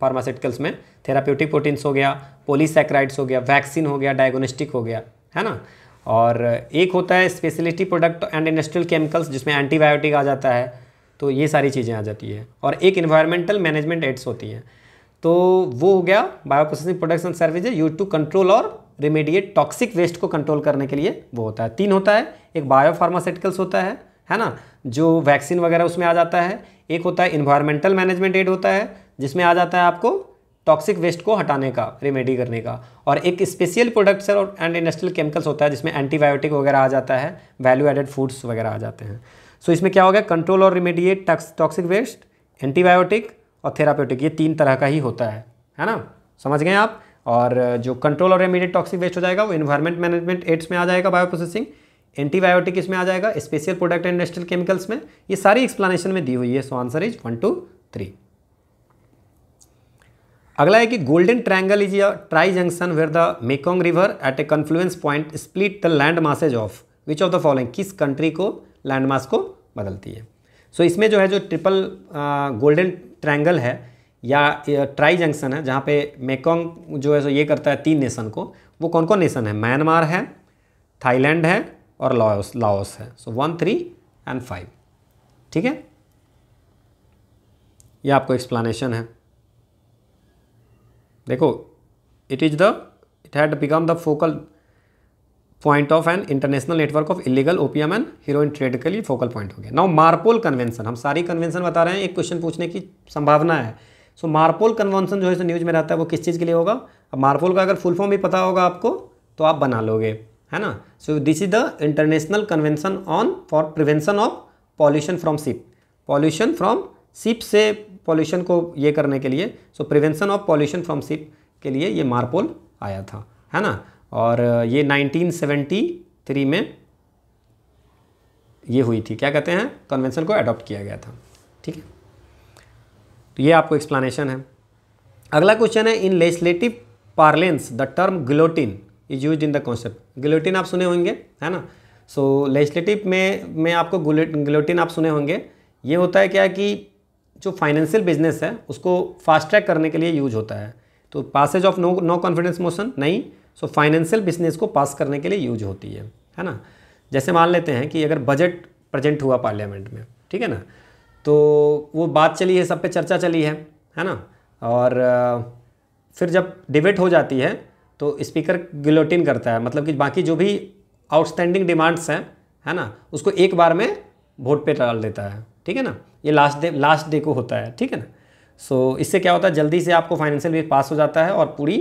फार्मासिटिकल्स में थेराप्यूटिक प्रोटीन्स हो गया पोलीसेक्राइड्स हो गया वैक्सीन हो गया डायग्नोस्टिक हो गया है ना और एक होता है speciality product and industrial chemicals जिसमें एंटीबायोटिक आ जाता है तो ये सारी चीज़ें आ जाती है और एक इन्वायरमेंटल मैनेजमेंट एड्स होती हैं तो वो हो गया bio processing production service use to control और रिमेडिएट टॉक्सिक वेस्ट को कंट्रोल करने के लिए वो होता है तीन होता है एक बायोफार्मास्यूटिकल्स होता है है ना जो वैक्सीन वगैरह उसमें आ जाता है एक होता है इन्वायरमेंटल मैनेजमेंट एड होता है जिसमें आ जाता है आपको टॉक्सिक वेस्ट को हटाने का रेमेडी करने का और एक स्पेशल प्रोडक्ट्स और एंड इंडस्ट्रियल केमिकल्स होता है जिसमें एंटीबायोटिक वगैरह आ जाता है वैल्यू एडेड फूड्स वगैरह आ जाते हैं सो so, इसमें क्या हो गया कंट्रोल और रिमेडिएट टॉक्सिक वेस्ट एंटीबायोटिक और थेरापेटिक ये तीन तरह का ही होता है है ना समझ गए आप और जो कंट्रोल और इमीडिएट टॉक्सिक वेस्ट हो जाएगा वो इन्वायरमेंट मैनेजमेंट एड्स में आ जाएगा बायो प्रोसेसिंग एंटीबायोटिक इसमें आ जाएगा स्पेशल प्रोडक्ट इंडस्ट्रियल केमिकल्स में ये सारी एक्सप्लेनेशन में दी हुई है so answer is one two three अगला है कि गोल्डन ट्रायंगल इज या tri junction where the Mekong river at a confluence point split the land masses of which of the following किस कंट्री को लैंड मास को बदलती है so so, इसमें जो है जो ट्रिपल गोल्डन ट्रायंगल है या ट्राई जंक्शन है जहाँ पे मेकोंग जो है सो ये करता है तीन नेशन को वो कौन कौन नेशन है म्यांमार है थाईलैंड है और लाओस लाओस है so one three and five ठीक है ये आपको एक्सप्लानेशन है देखो it is the it had become the focal point of an international network of illegal opium and heroin trade के लिए फोकल पॉइंट हो गया नाउ मारपोल कन्वेंशन हम सारी कन्वेंशन बता रहे हैं एक क्वेश्चन पूछने की संभावना है सो मारपोल कन्वेंशन जो है न्यूज़ में रहता है वो किस चीज़ के लिए होगा अब मारपोल का अगर फुल फॉर्म भी पता होगा आपको तो आप बना लोगे है ना so this is the international convention on for prevention of pollution from ship pollution from ship से पॉल्यूशन को ये करने के लिए so prevention of pollution from ship के लिए ये मारपोल आया था है ना और ये 1973 में ये हुई थी क्या कहते हैं कन्वेंशन को अडॉप्ट किया गया था ठीक है तो ये आपको एक्सप्लानेशन है अगला क्वेश्चन है in legislative parlance the term guillotine is use in the concept guillotine आप सुने होंगे है ना सो so, लेजिस्लेटिव में मैं आपको ग्लोटिन आप सुने होंगे ये होता है क्या कि जो फाइनेंशियल बिजनेस है उसको फास्ट ट्रैक करने के लिए यूज होता है तो passage of no no confidence motion नहीं सो फाइनेंशियल बिजनेस को पास करने के लिए यूज होती है है ना जैसे मान लेते हैं कि अगर बजट प्रेजेंट हुआ पार्लियामेंट में ठीक है ना तो वो बात चली है सब पे चर्चा चली है है ना और फिर जब डिबेट हो जाती है तो स्पीकर गिलोटिन करता है मतलब कि बाकी जो भी आउटस्टैंडिंग डिमांड्स हैं है ना उसको एक बार में वोट पे डाल देता है ठीक है ना ये लास्ट डे लास्ट डे को होता है ठीक है ना सो so, इससे क्या होता है जल्दी से आपको फाइनेंशियल बिल पास हो जाता है और पूरी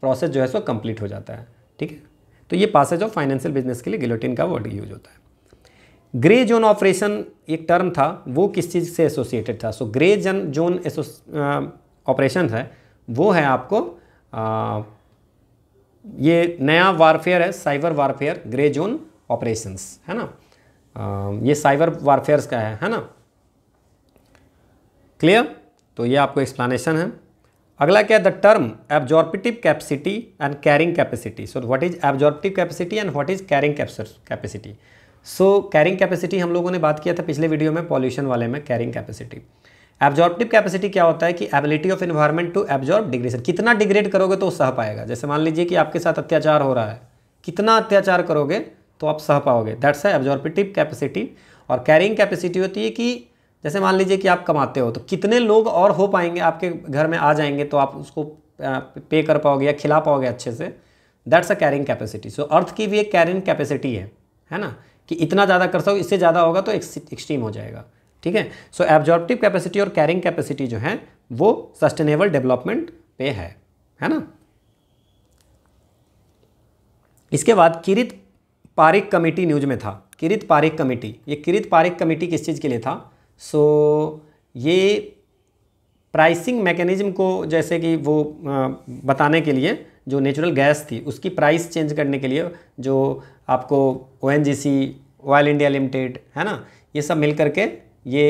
प्रोसेस जो है सो कंप्लीट हो जाता है ठीक है तो ये पासेज ऑफ फाइनेंशियल बिजनेस के लिए गिलोटिन का वर्ड यूज होता है ग्रे जोन ऑपरेशन एक टर्म था वो किस चीज़ से एसोसिएटेड था सो ग्रे जन जोन ऑपरेशन है वो है आपको आ, ये नया वारफेयर है cyber warfare grey zone operations है ना आ, ये साइबर वारफेयर्स का है है ना क्लियर तो ये आपको एक्सप्लानशन है अगला क्या है the term absorptive capacity and carrying capacity so what is absorptive capacity and what is carrying capacity so carrying capacity हम लोगों ने बात किया था पिछले वीडियो में पॉल्यूशन वाले में कैरिंग कैपेसिटी एब्जॉर्बटिव कैपेसिटी क्या होता है कि ability of environment to absorb degradation कितना डिग्रेड करोगे तो सह पाएगा जैसे मान लीजिए कि आपके साथ अत्याचार हो रहा है कितना अत्याचार करोगे तो आप सह पाओगे दैट्स है एब्जॉर्बिटिव कैपेसिटी और कैरिंग कैपेसिटी होती है कि जैसे मान लीजिए कि आप कमाते हो तो कितने लोग और हो पाएंगे आपके घर में आ जाएंगे तो आप उसको पे कर पाओगे या खिला पाओगे अच्छे से that's a carrying capacity so earth की भी एक कैरिंग कैपेसिटी है है ना कि इतना ज़्यादा कर सको इससे ज़्यादा होगा तो एक्सट्रीम हो जाएगा ठीक है सो एब्जॉर्प्टिव कैपेसिटी और कैरिंग कैपेसिटी जो है वो सस्टेनेबल डेवलपमेंट पे है है ना इसके बाद किरित पारिक कमेटी न्यूज में था किरित पारिक कमेटी ये किरित पारिक कमेटी किस चीज़ के लिए था सो so, ये प्राइसिंग मैकेनिज्म को जैसे कि वो बताने के लिए जो नेचुरल गैस थी उसकी प्राइस चेंज करने के लिए जो आपको O N G C oil India limited है ना ये सब मिल करके ये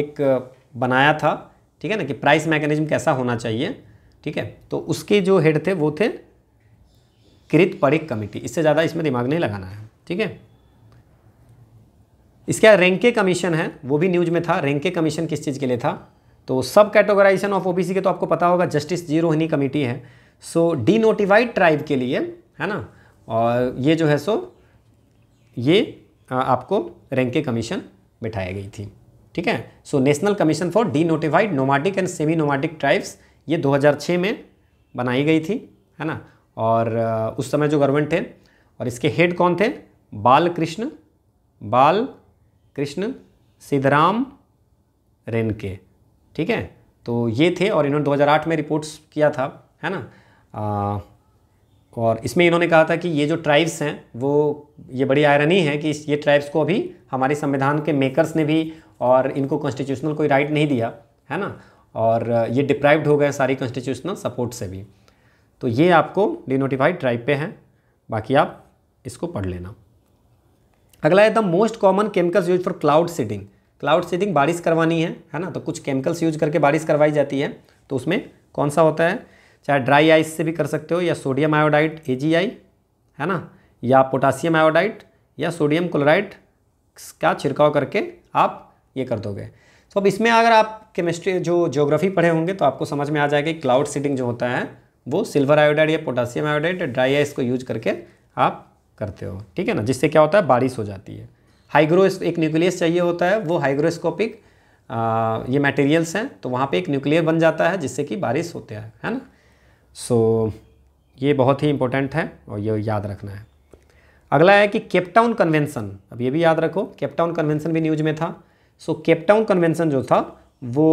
एक बनाया था ठीक है ना कि प्राइस मैकेनिज्म कैसा होना चाहिए ठीक है तो उसके जो हेड थे वो थे कृत परिक कमेटी इससे ज़्यादा इसमें दिमाग नहीं लगाना है ठीक है इसके बाद रेंके कमीशन है वो भी न्यूज में था रेंके कमीशन किस चीज़ के लिए था तो सब कैटेगराइजेशन ऑफ ओबीसी के तो आपको पता होगा जस्टिस जी रोहिणी कमेटी है सो डीनोटिफाइड ट्राइब के लिए है ना और ये जो है सो ये आपको रैंक के कमीशन बिठाई गई थी ठीक है so national commission for denotified nomadic and semi nomadic tribes ये 2006 में बनाई गई थी है ना और उस समय जो गवर्नमेंट थे और इसके हेड कौन थे बाल कृष्ण बाल कृष्ण सिद्धराम रेनके ठीक है तो ये थे और इन्होंने 2008 में रिपोर्ट्स किया था है ना आ, और इसमें इन्होंने कहा था कि ये जो ट्राइब्स हैं वो ये बड़ी आयरनी है कि ये ट्राइब्स को अभी हमारे संविधान के मेकर्स ने भी और इनको कॉन्स्टिट्यूशनल कोई राइट नहीं दिया है ना और ये डिप्राइव्ड हो गए सारी कॉन्स्टिट्यूशनल सपोर्ट से भी तो ये आपको डिनोटिफाइड ट्राइब पे हैं बाकी आप इसको पढ़ लेना अगला है the most common chemicals use for cloud seeding cloud seeding बारिश करवानी है है ना तो कुछ केमिकल्स यूज करके बारिश करवाई जाती है तो उसमें कौन सा होता है चाहे ड्राई आइस से भी कर सकते हो या सोडियम आयोडाइड ए है ना या पोटासियम आयोडाइड या सोडियम क्लोराइड का छिड़काव करके आप ये कर दोगे तो अब इसमें अगर आप केमिस्ट्री जो ज्योग्राफी पढ़े होंगे तो आपको समझ में आ जाएगा कि क्लाउड सीडिंग जो होता है वो सिल्वर आयोडाइड या पोटासियम आयोडाइड ड्राई आइस को यूज करके आप करते हो ठीक है ना जिससे क्या होता है बारिश हो जाती है हाइग्रो एक न्यूक्लियस चाहिए होता है वो हाइग्रोस्कोपिक ये मटेरियल्स हैं तो वहाँ पे एक न्यूक्लियर बन जाता है जिससे कि बारिश होते हैं है ना सो so, ये बहुत ही इंपॉर्टेंट है और ये याद रखना है अगला है कि केपटाउन कन्वेंसन अब ये भी याद रखो केपटाउन कन्वेंसन भी न्यूज में था सो केपटाउन कन्वेंसन जो था वो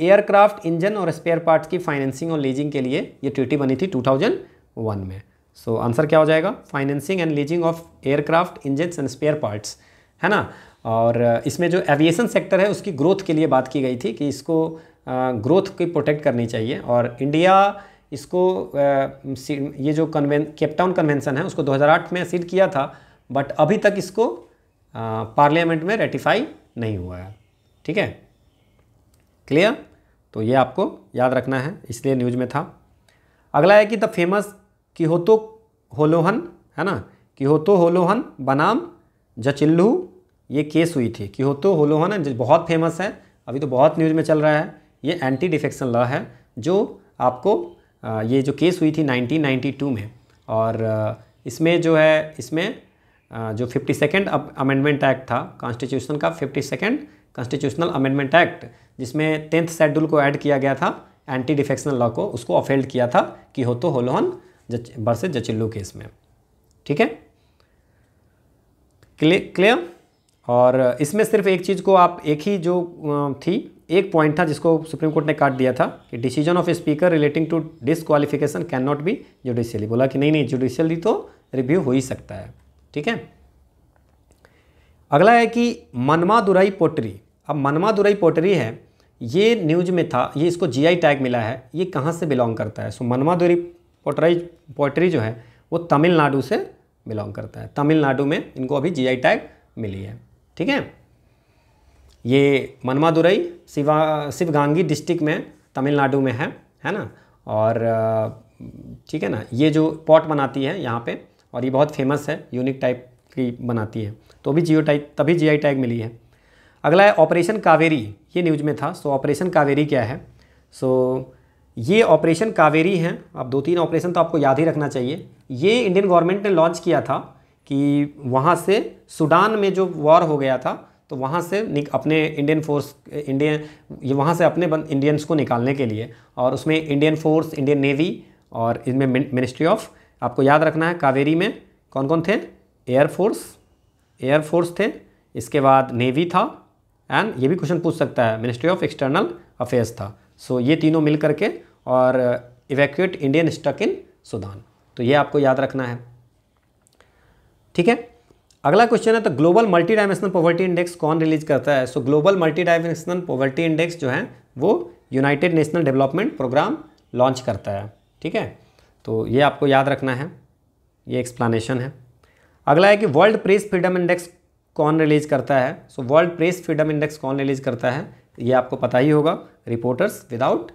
एयरक्राफ्ट इंजन और स्पेयर पार्ट्स की फाइनेंसिंग और लीजिंग के लिए ये ट्यूटी बनी थी 2001 में सो so, आंसर क्या हो जाएगा financing and leasing of aircraft engine and spare parts है ना और uh, इसमें जो एविएशन सेक्टर है उसकी ग्रोथ के लिए बात की गई थी कि इसको ग्रोथ uh, की प्रोटेक्ट करनी चाहिए और इंडिया इसको ये जो कन्वें केपटाउन कन्वेंसन है उसको 2008 में सील किया था बट अभी तक इसको पार्लियामेंट में रेटिफाई नहीं हुआ है ठीक है क्लियर तो ये आपको याद रखना है इसलिए न्यूज में था अगला है कि द फेमस किहोतो होलोहन है ना किहोतो होलोहन बनाम जचिल्लू ये केस हुई थी किहोतो होलोहन बहुत फेमस है अभी तो बहुत न्यूज में चल रहा है ये एंटी डिफेक्शन लॉ है जो आपको ये जो केस हुई थी 1992 में और इसमें जो है इसमें जो फिफ्टी सेकेंड अमेंडमेंट एक्ट था कॉन्स्टिट्यूशन का fifty second constitutional amendment act जिसमें टेंथ शेड्यूल को ऐड किया गया था एंटी डिफेक्शनल लॉ को उसको अफेल्ड किया था कि हो तो होलोहन जच वर्सेज जचिल्लू केस में ठीक है क्लियर और इसमें सिर्फ एक चीज़ को आप एक ही जो थी एक पॉइंट था जिसको सुप्रीम कोर्ट ने काट दिया था कि decision of speaker relating to disqualification can not be judicially बोला कि नहीं नहीं जुडिशियली तो रिव्यू हो ही सकता है ठीक है अगला है कि मनमा दुराई पोटरी अब मनमा दुराई पोटरी है ये न्यूज में था ये इसको जीआई टैग मिला है ये कहाँ से बिलोंग करता है सो मनमा दुरी पोटराई पोटरी जो है वो तमिलनाडु से बिलोंग करता है तमिलनाडु में इनको अभी जीआई टैग मिली है ठीक है ये मनमादुरई शिवा शिवगांगी डिस्ट्रिक्ट में तमिलनाडु में है है ना और ठीक है ना ये जो पॉट बनाती है यहाँ पे और ये बहुत फेमस है यूनिक टाइप की बनाती है तो भी जियो टाइप तभी जी टैग मिली है अगला है ऑपरेशन कावेरी ये न्यूज में था सो ऑपरेशन कावेरी क्या है सो ये ऑपरेशन कावेरी है अब दो तीन ऑपरेशन तो आपको याद ही रखना चाहिए ये इंडियन गवर्नमेंट ने लॉन्च किया था कि वहाँ से सूडान में जो वॉर हो गया था तो वहाँ से अपने इंडियन फोर्स इंडियन ये वहाँ से अपने इंडियंस को निकालने के लिए और उसमें इंडियन फोर्स इंडियन नेवी और इनमें मिनिस्ट्री ऑफ आपको याद रखना है कावेरी में कौन कौन थे एयरफोर्स एयरफोर्स थे इसके बाद नेवी था एंड ये भी क्वेश्चन पूछ सकता है मिनिस्ट्री ऑफ एक्सटर्नल अफेयर्स था सो so, ये तीनों मिल करके और evacuate Indian stuck in Sudan तो ये आपको याद रखना है ठीक है अगला क्वेश्चन है तो global multidimensional poverty index कौन रिलीज करता है सो global multidimensional poverty index जो है वो united national development programme launch करता है ठीक है तो ये आपको याद रखना है ये एक्सप्लानेशन है अगला है कि वर्ल्ड प्रेस फ्रीडम इंडेक्स कौन रिलीज करता है सो वर्ल्ड प्रेस फ्रीडम इंडेक्स कौन रिलीज करता है ये आपको पता ही होगा रिपोर्टर्स विदाउट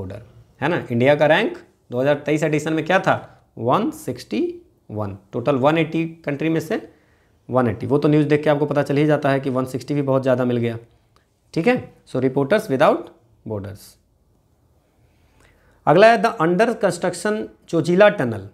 बॉर्डर है ना इंडिया का रैंक 2023 एडिशन में क्या था 161 टोटल 180 कंट्री में से एट्टी वो तो न्यूज़ देख के आपको पता चल ही जाता है कि सिक्सटी भी बहुत ज़्यादा मिल गया ठीक है सो रिपोर्टर्स विदाउट बॉर्डर्स अगला है the under construction Zojila tunnel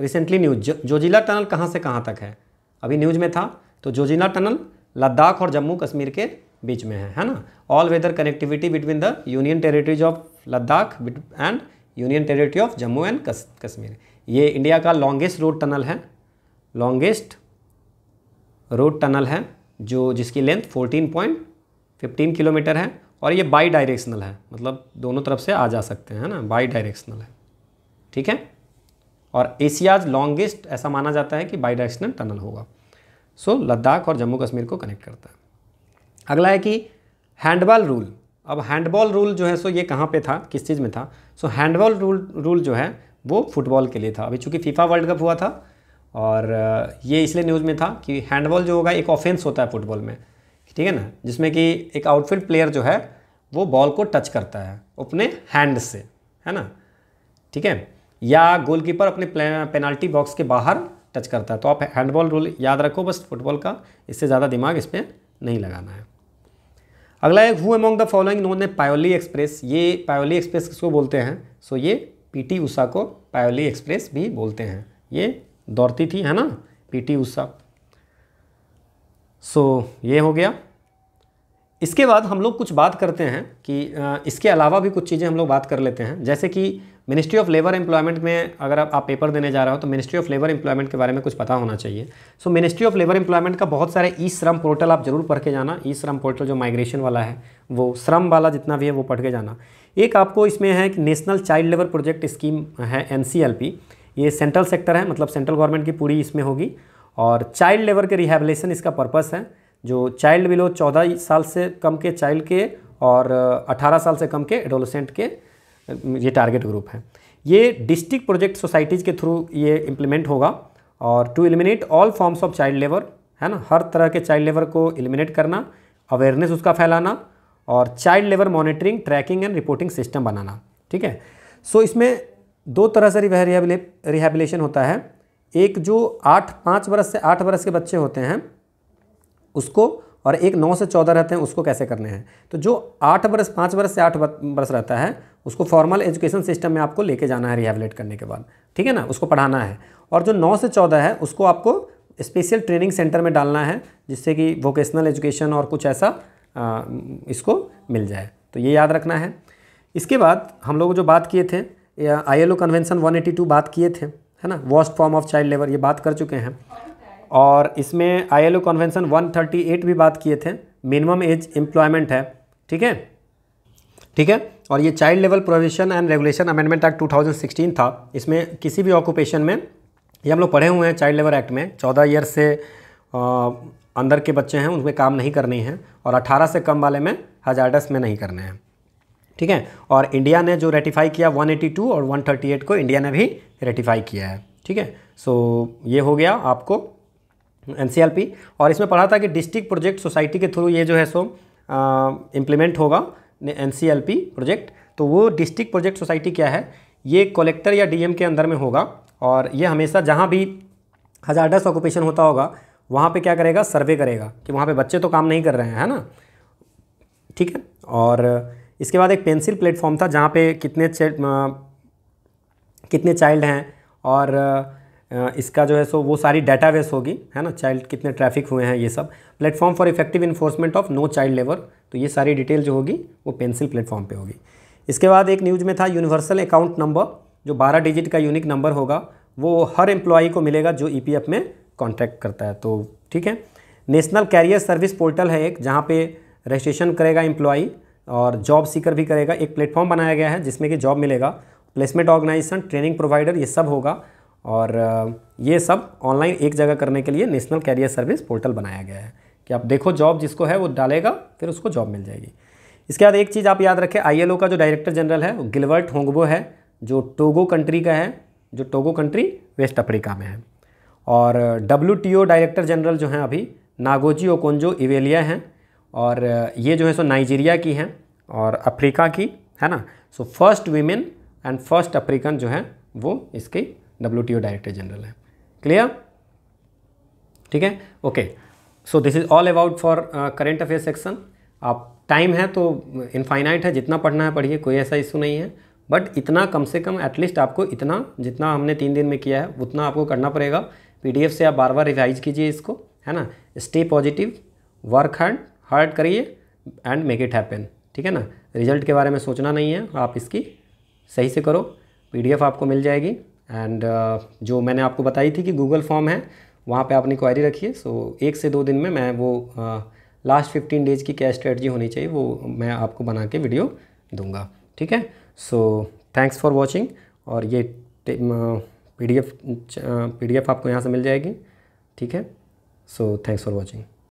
recently news Zojila tunnel कहाँ से कहाँ तक है अभी न्यूज में था तो जोजिला टनल लद्दाख और जम्मू कश्मीर के बीच में है है ना all weather connectivity between the union territories of Ladakh and union territory of Jammu and Kashmir ये इंडिया का लॉन्गेस्ट रोड टनल है लॉन्गेस्ट रोड टनल है जो जिसकी लेंथ 14.15 किलोमीटर है और ये बाई डायरेक्शनल है मतलब दोनों तरफ से आ जा सकते हैं ना बाई डायरेक्शनल है ठीक है और एशियाज लॉन्गेस्ट ऐसा माना जाता है कि बाई डायरेक्शनल टनल होगा सो so, लद्दाख और जम्मू कश्मीर को कनेक्ट करता है अगला है कि हैंडबॉल रूल अब हैंडबॉल रूल जो है सो ये कहाँ पे था किस चीज़ में था सो हैंडबॉल रूल रूल जो है वो फुटबॉल के लिए था अभी चूंकि फीफा वर्ल्ड कप हुआ था और ये इसलिए न्यूज़ में था कि हैंडबॉल जो होगा एक ऑफेंस होता है फुटबॉल में ठीक है ना जिसमें कि एक आउटफील्ड प्लेयर जो है वो बॉल को टच करता है अपने हैंड से है ना ठीक है या गोलकीपर अपने पेनाल्टी बॉक्स के बाहर टच करता है तो आप हैंडबॉल रूल याद रखो बस फुटबॉल का इससे ज़्यादा दिमाग इस पर नहीं लगाना है अगला एक हु एमोंग द फॉलोइंग इन्होंने पायोली एक्सप्रेस ये पायोली एक्सप्रेस किसको बोलते हैं सो ये पीटी उषा को पायोली एक्सप्रेस भी बोलते हैं ये दौड़ती थी है ना पीटी उषा सो ये हो गया इसके बाद हम लोग कुछ बात करते हैं कि इसके अलावा भी कुछ चीज़ें हम लोग बात कर लेते हैं जैसे कि मिनिस्ट्री ऑफ लेबर एम्प्लॉयमेंट में अगर आप, आप पेपर देने जा रहे हो तो मिनिस्ट्री ऑफ लेबर एम्प्लॉयमेंट के बारे में कुछ पता होना चाहिए so ministry of labour employment का बहुत सारे ई श्रम पोर्टल आप जरूर पढ़ के जाना ई श्रम पोर्टल जो माइग्रेशन वाला है वो श्रम वाला जितना भी है वो पढ़ के जाना एक आपको इसमें है कि national child labour project scheme है एन ये सेंट्रल सेक्टर है मतलब सेंट्रल गवर्नमेंट की पूरी इसमें होगी और चाइल्ड लेबर के रिहेबलेशन इसका पर्पस है जो चाइल्ड बिलो चौदह साल से कम के चाइल्ड के और अठारह साल से कम के एडोलोसेंट के ये टारगेट ग्रुप हैं ये डिस्ट्रिक्ट प्रोजेक्ट सोसाइटीज़ के थ्रू ये इम्प्लीमेंट होगा और to eliminate all forms of child labour है ना हर तरह के चाइल्ड लेबर को एलिमिनेट करना अवेयरनेस उसका फैलाना और child labour monitoring tracking and reporting system बनाना ठीक है सो so, इसमें दो तरह से वह रिहेबिले रिहेबिलेशन होता है एक जो आठ पाँच बरस से आठ बरस के बच्चे होते हैं उसको और एक नौ से चौदह रहते हैं उसको कैसे करने हैं तो जो आठ बरस पाँच बरस से आठ बरस रहता है उसको फॉर्मल एजुकेशन सिस्टम में आपको लेके जाना है रिहेबिलेट करने के बाद ठीक है ना उसको पढ़ाना है और जो नौ से चौदह है उसको आपको स्पेशल ट्रेनिंग सेंटर में डालना है जिससे कि वोकेशनल एजुकेशन और कुछ ऐसा आ, इसको मिल जाए तो ये याद रखना है इसके बाद हम लोग जो बात किए थे आई एल कन्वेंसन 182 बात किए थे है ना worst form of child labour ये बात कर चुके हैं और इसमें आई एल कन्वेंसन 138 भी बात किए थे मिनिमम एज एम्प्लॉयमेंट है ठीक है ठीक है और ये child labour provision and regulation amendment act sixteen था इसमें किसी भी ऑक्यूपेशन में ये हम लोग पढ़े हुए हैं चाइल्ड लेबर एक्ट में चौदह ईयर से आ, अंदर के बच्चे हैं उनमें काम नहीं करनी है और अट्ठारह से कम वाले में हजारडस में नहीं करने हैं ठीक है और इंडिया ने जो रेटिफाई किया 182 और 138 को इंडिया ने भी रेटिफाई किया है ठीक है सो ये हो गया आपको एन और इसमें पढ़ा था कि डिस्ट्रिक्ट प्रोजेक्ट सोसाइटी के थ्रू ये जो है सो इम्प्लीमेंट होगा एन प्रोजेक्ट तो वो डिस्ट्रिक्ट प्रोजेक्ट सोसाइटी क्या है ये कलेक्टर या डीएम के अंदर में होगा और ये हमेशा जहाँ भी हजार डस ऑक्यूपेशन होता होगा वहाँ पे क्या करेगा सर्वे करेगा कि वहाँ पे बच्चे तो काम नहीं कर रहे हैं है ना ठीक है और इसके बाद एक पेंसिल प्लेटफॉर्म था जहाँ पे कितने कितने चाइल्ड हैं और इसका जो है सो वो सारी डेटाबेस होगी है ना चाइल्ड कितने ट्रैफिक हुए हैं ये सब platform for effective enforcement of no child labour तो ये सारी डिटेल जो होगी वो पेंसिल प्लेटफॉर्म पे होगी इसके बाद एक न्यूज़ में था यूनिवर्सल अकाउंट नंबर जो बारह डिजिट का यूनिक नंबर होगा वो हर एम्प्लॉई को मिलेगा जो ई में कॉन्टैक्ट करता है तो ठीक है नेशनल कैरियर सर्विस पोर्टल है एक जहाँ पर रजिस्ट्रेशन करेगा एम्प्लॉई और जॉब सीकर भी करेगा एक प्लेटफॉर्म बनाया गया है जिसमें कि जॉब मिलेगा प्लेसमेंट ऑर्गेनाइजेशन ट्रेनिंग प्रोवाइडर ये सब होगा और ये सब ऑनलाइन एक जगह करने के लिए नेशनल कैरियर सर्विस पोर्टल बनाया गया है कि आप देखो जॉब जिसको है वो डालेगा फिर उसको जॉब मिल जाएगी इसके बाद एक चीज़ आप याद रखें आई का जो डायरेक्टर जनरल है वो गिलवर्ट होंगबो है जो टोगो कंट्री का है जो टोगो कंट्री वेस्ट अफ्रीका में है और डब्ल्यू डायरेक्टर जनरल जो हैं अभी नागोजी ओकोंजो इवेलिया हैं और ये जो है सो नाइजीरिया की हैं और अफ्रीका की है ना so first women and first African जो है वो इसके डब्ल्यू डायरेक्टर जनरल है क्लियर ठीक है okay so this is all about for current affair section आप टाइम है तो इनफाइनाइट है जितना पढ़ना है पढ़िए कोई ऐसा इशू नहीं है बट इतना कम से कम एटलीस्ट आपको इतना जितना हमने तीन दिन में किया है उतना आपको करना पड़ेगा पीडीएफ से आप बार बार रिवाइज कीजिए इसको है ना stay positive work hard hard करिए एंड मेक इट हैपन ठीक है ना रिजल्ट के बारे में सोचना नहीं है आप इसकी सही से करो पीडीएफ आपको मिल जाएगी एंड uh, जो मैंने आपको बताई थी कि गूगल फॉर्म है वहाँ पे आप अपनी क्वायरी रखिए सो एक से दो दिन में मैं वो लास्ट फिफ्टीन डेज की क्या स्ट्रेटजी होनी चाहिए वो मैं आपको बना के वीडियो दूंगा ठीक है सो थैंक्स फॉर वॉचिंग और ये पी डी एफ आपको यहाँ से मिल जाएगी ठीक है सो थैंक्स फॉर वॉचिंग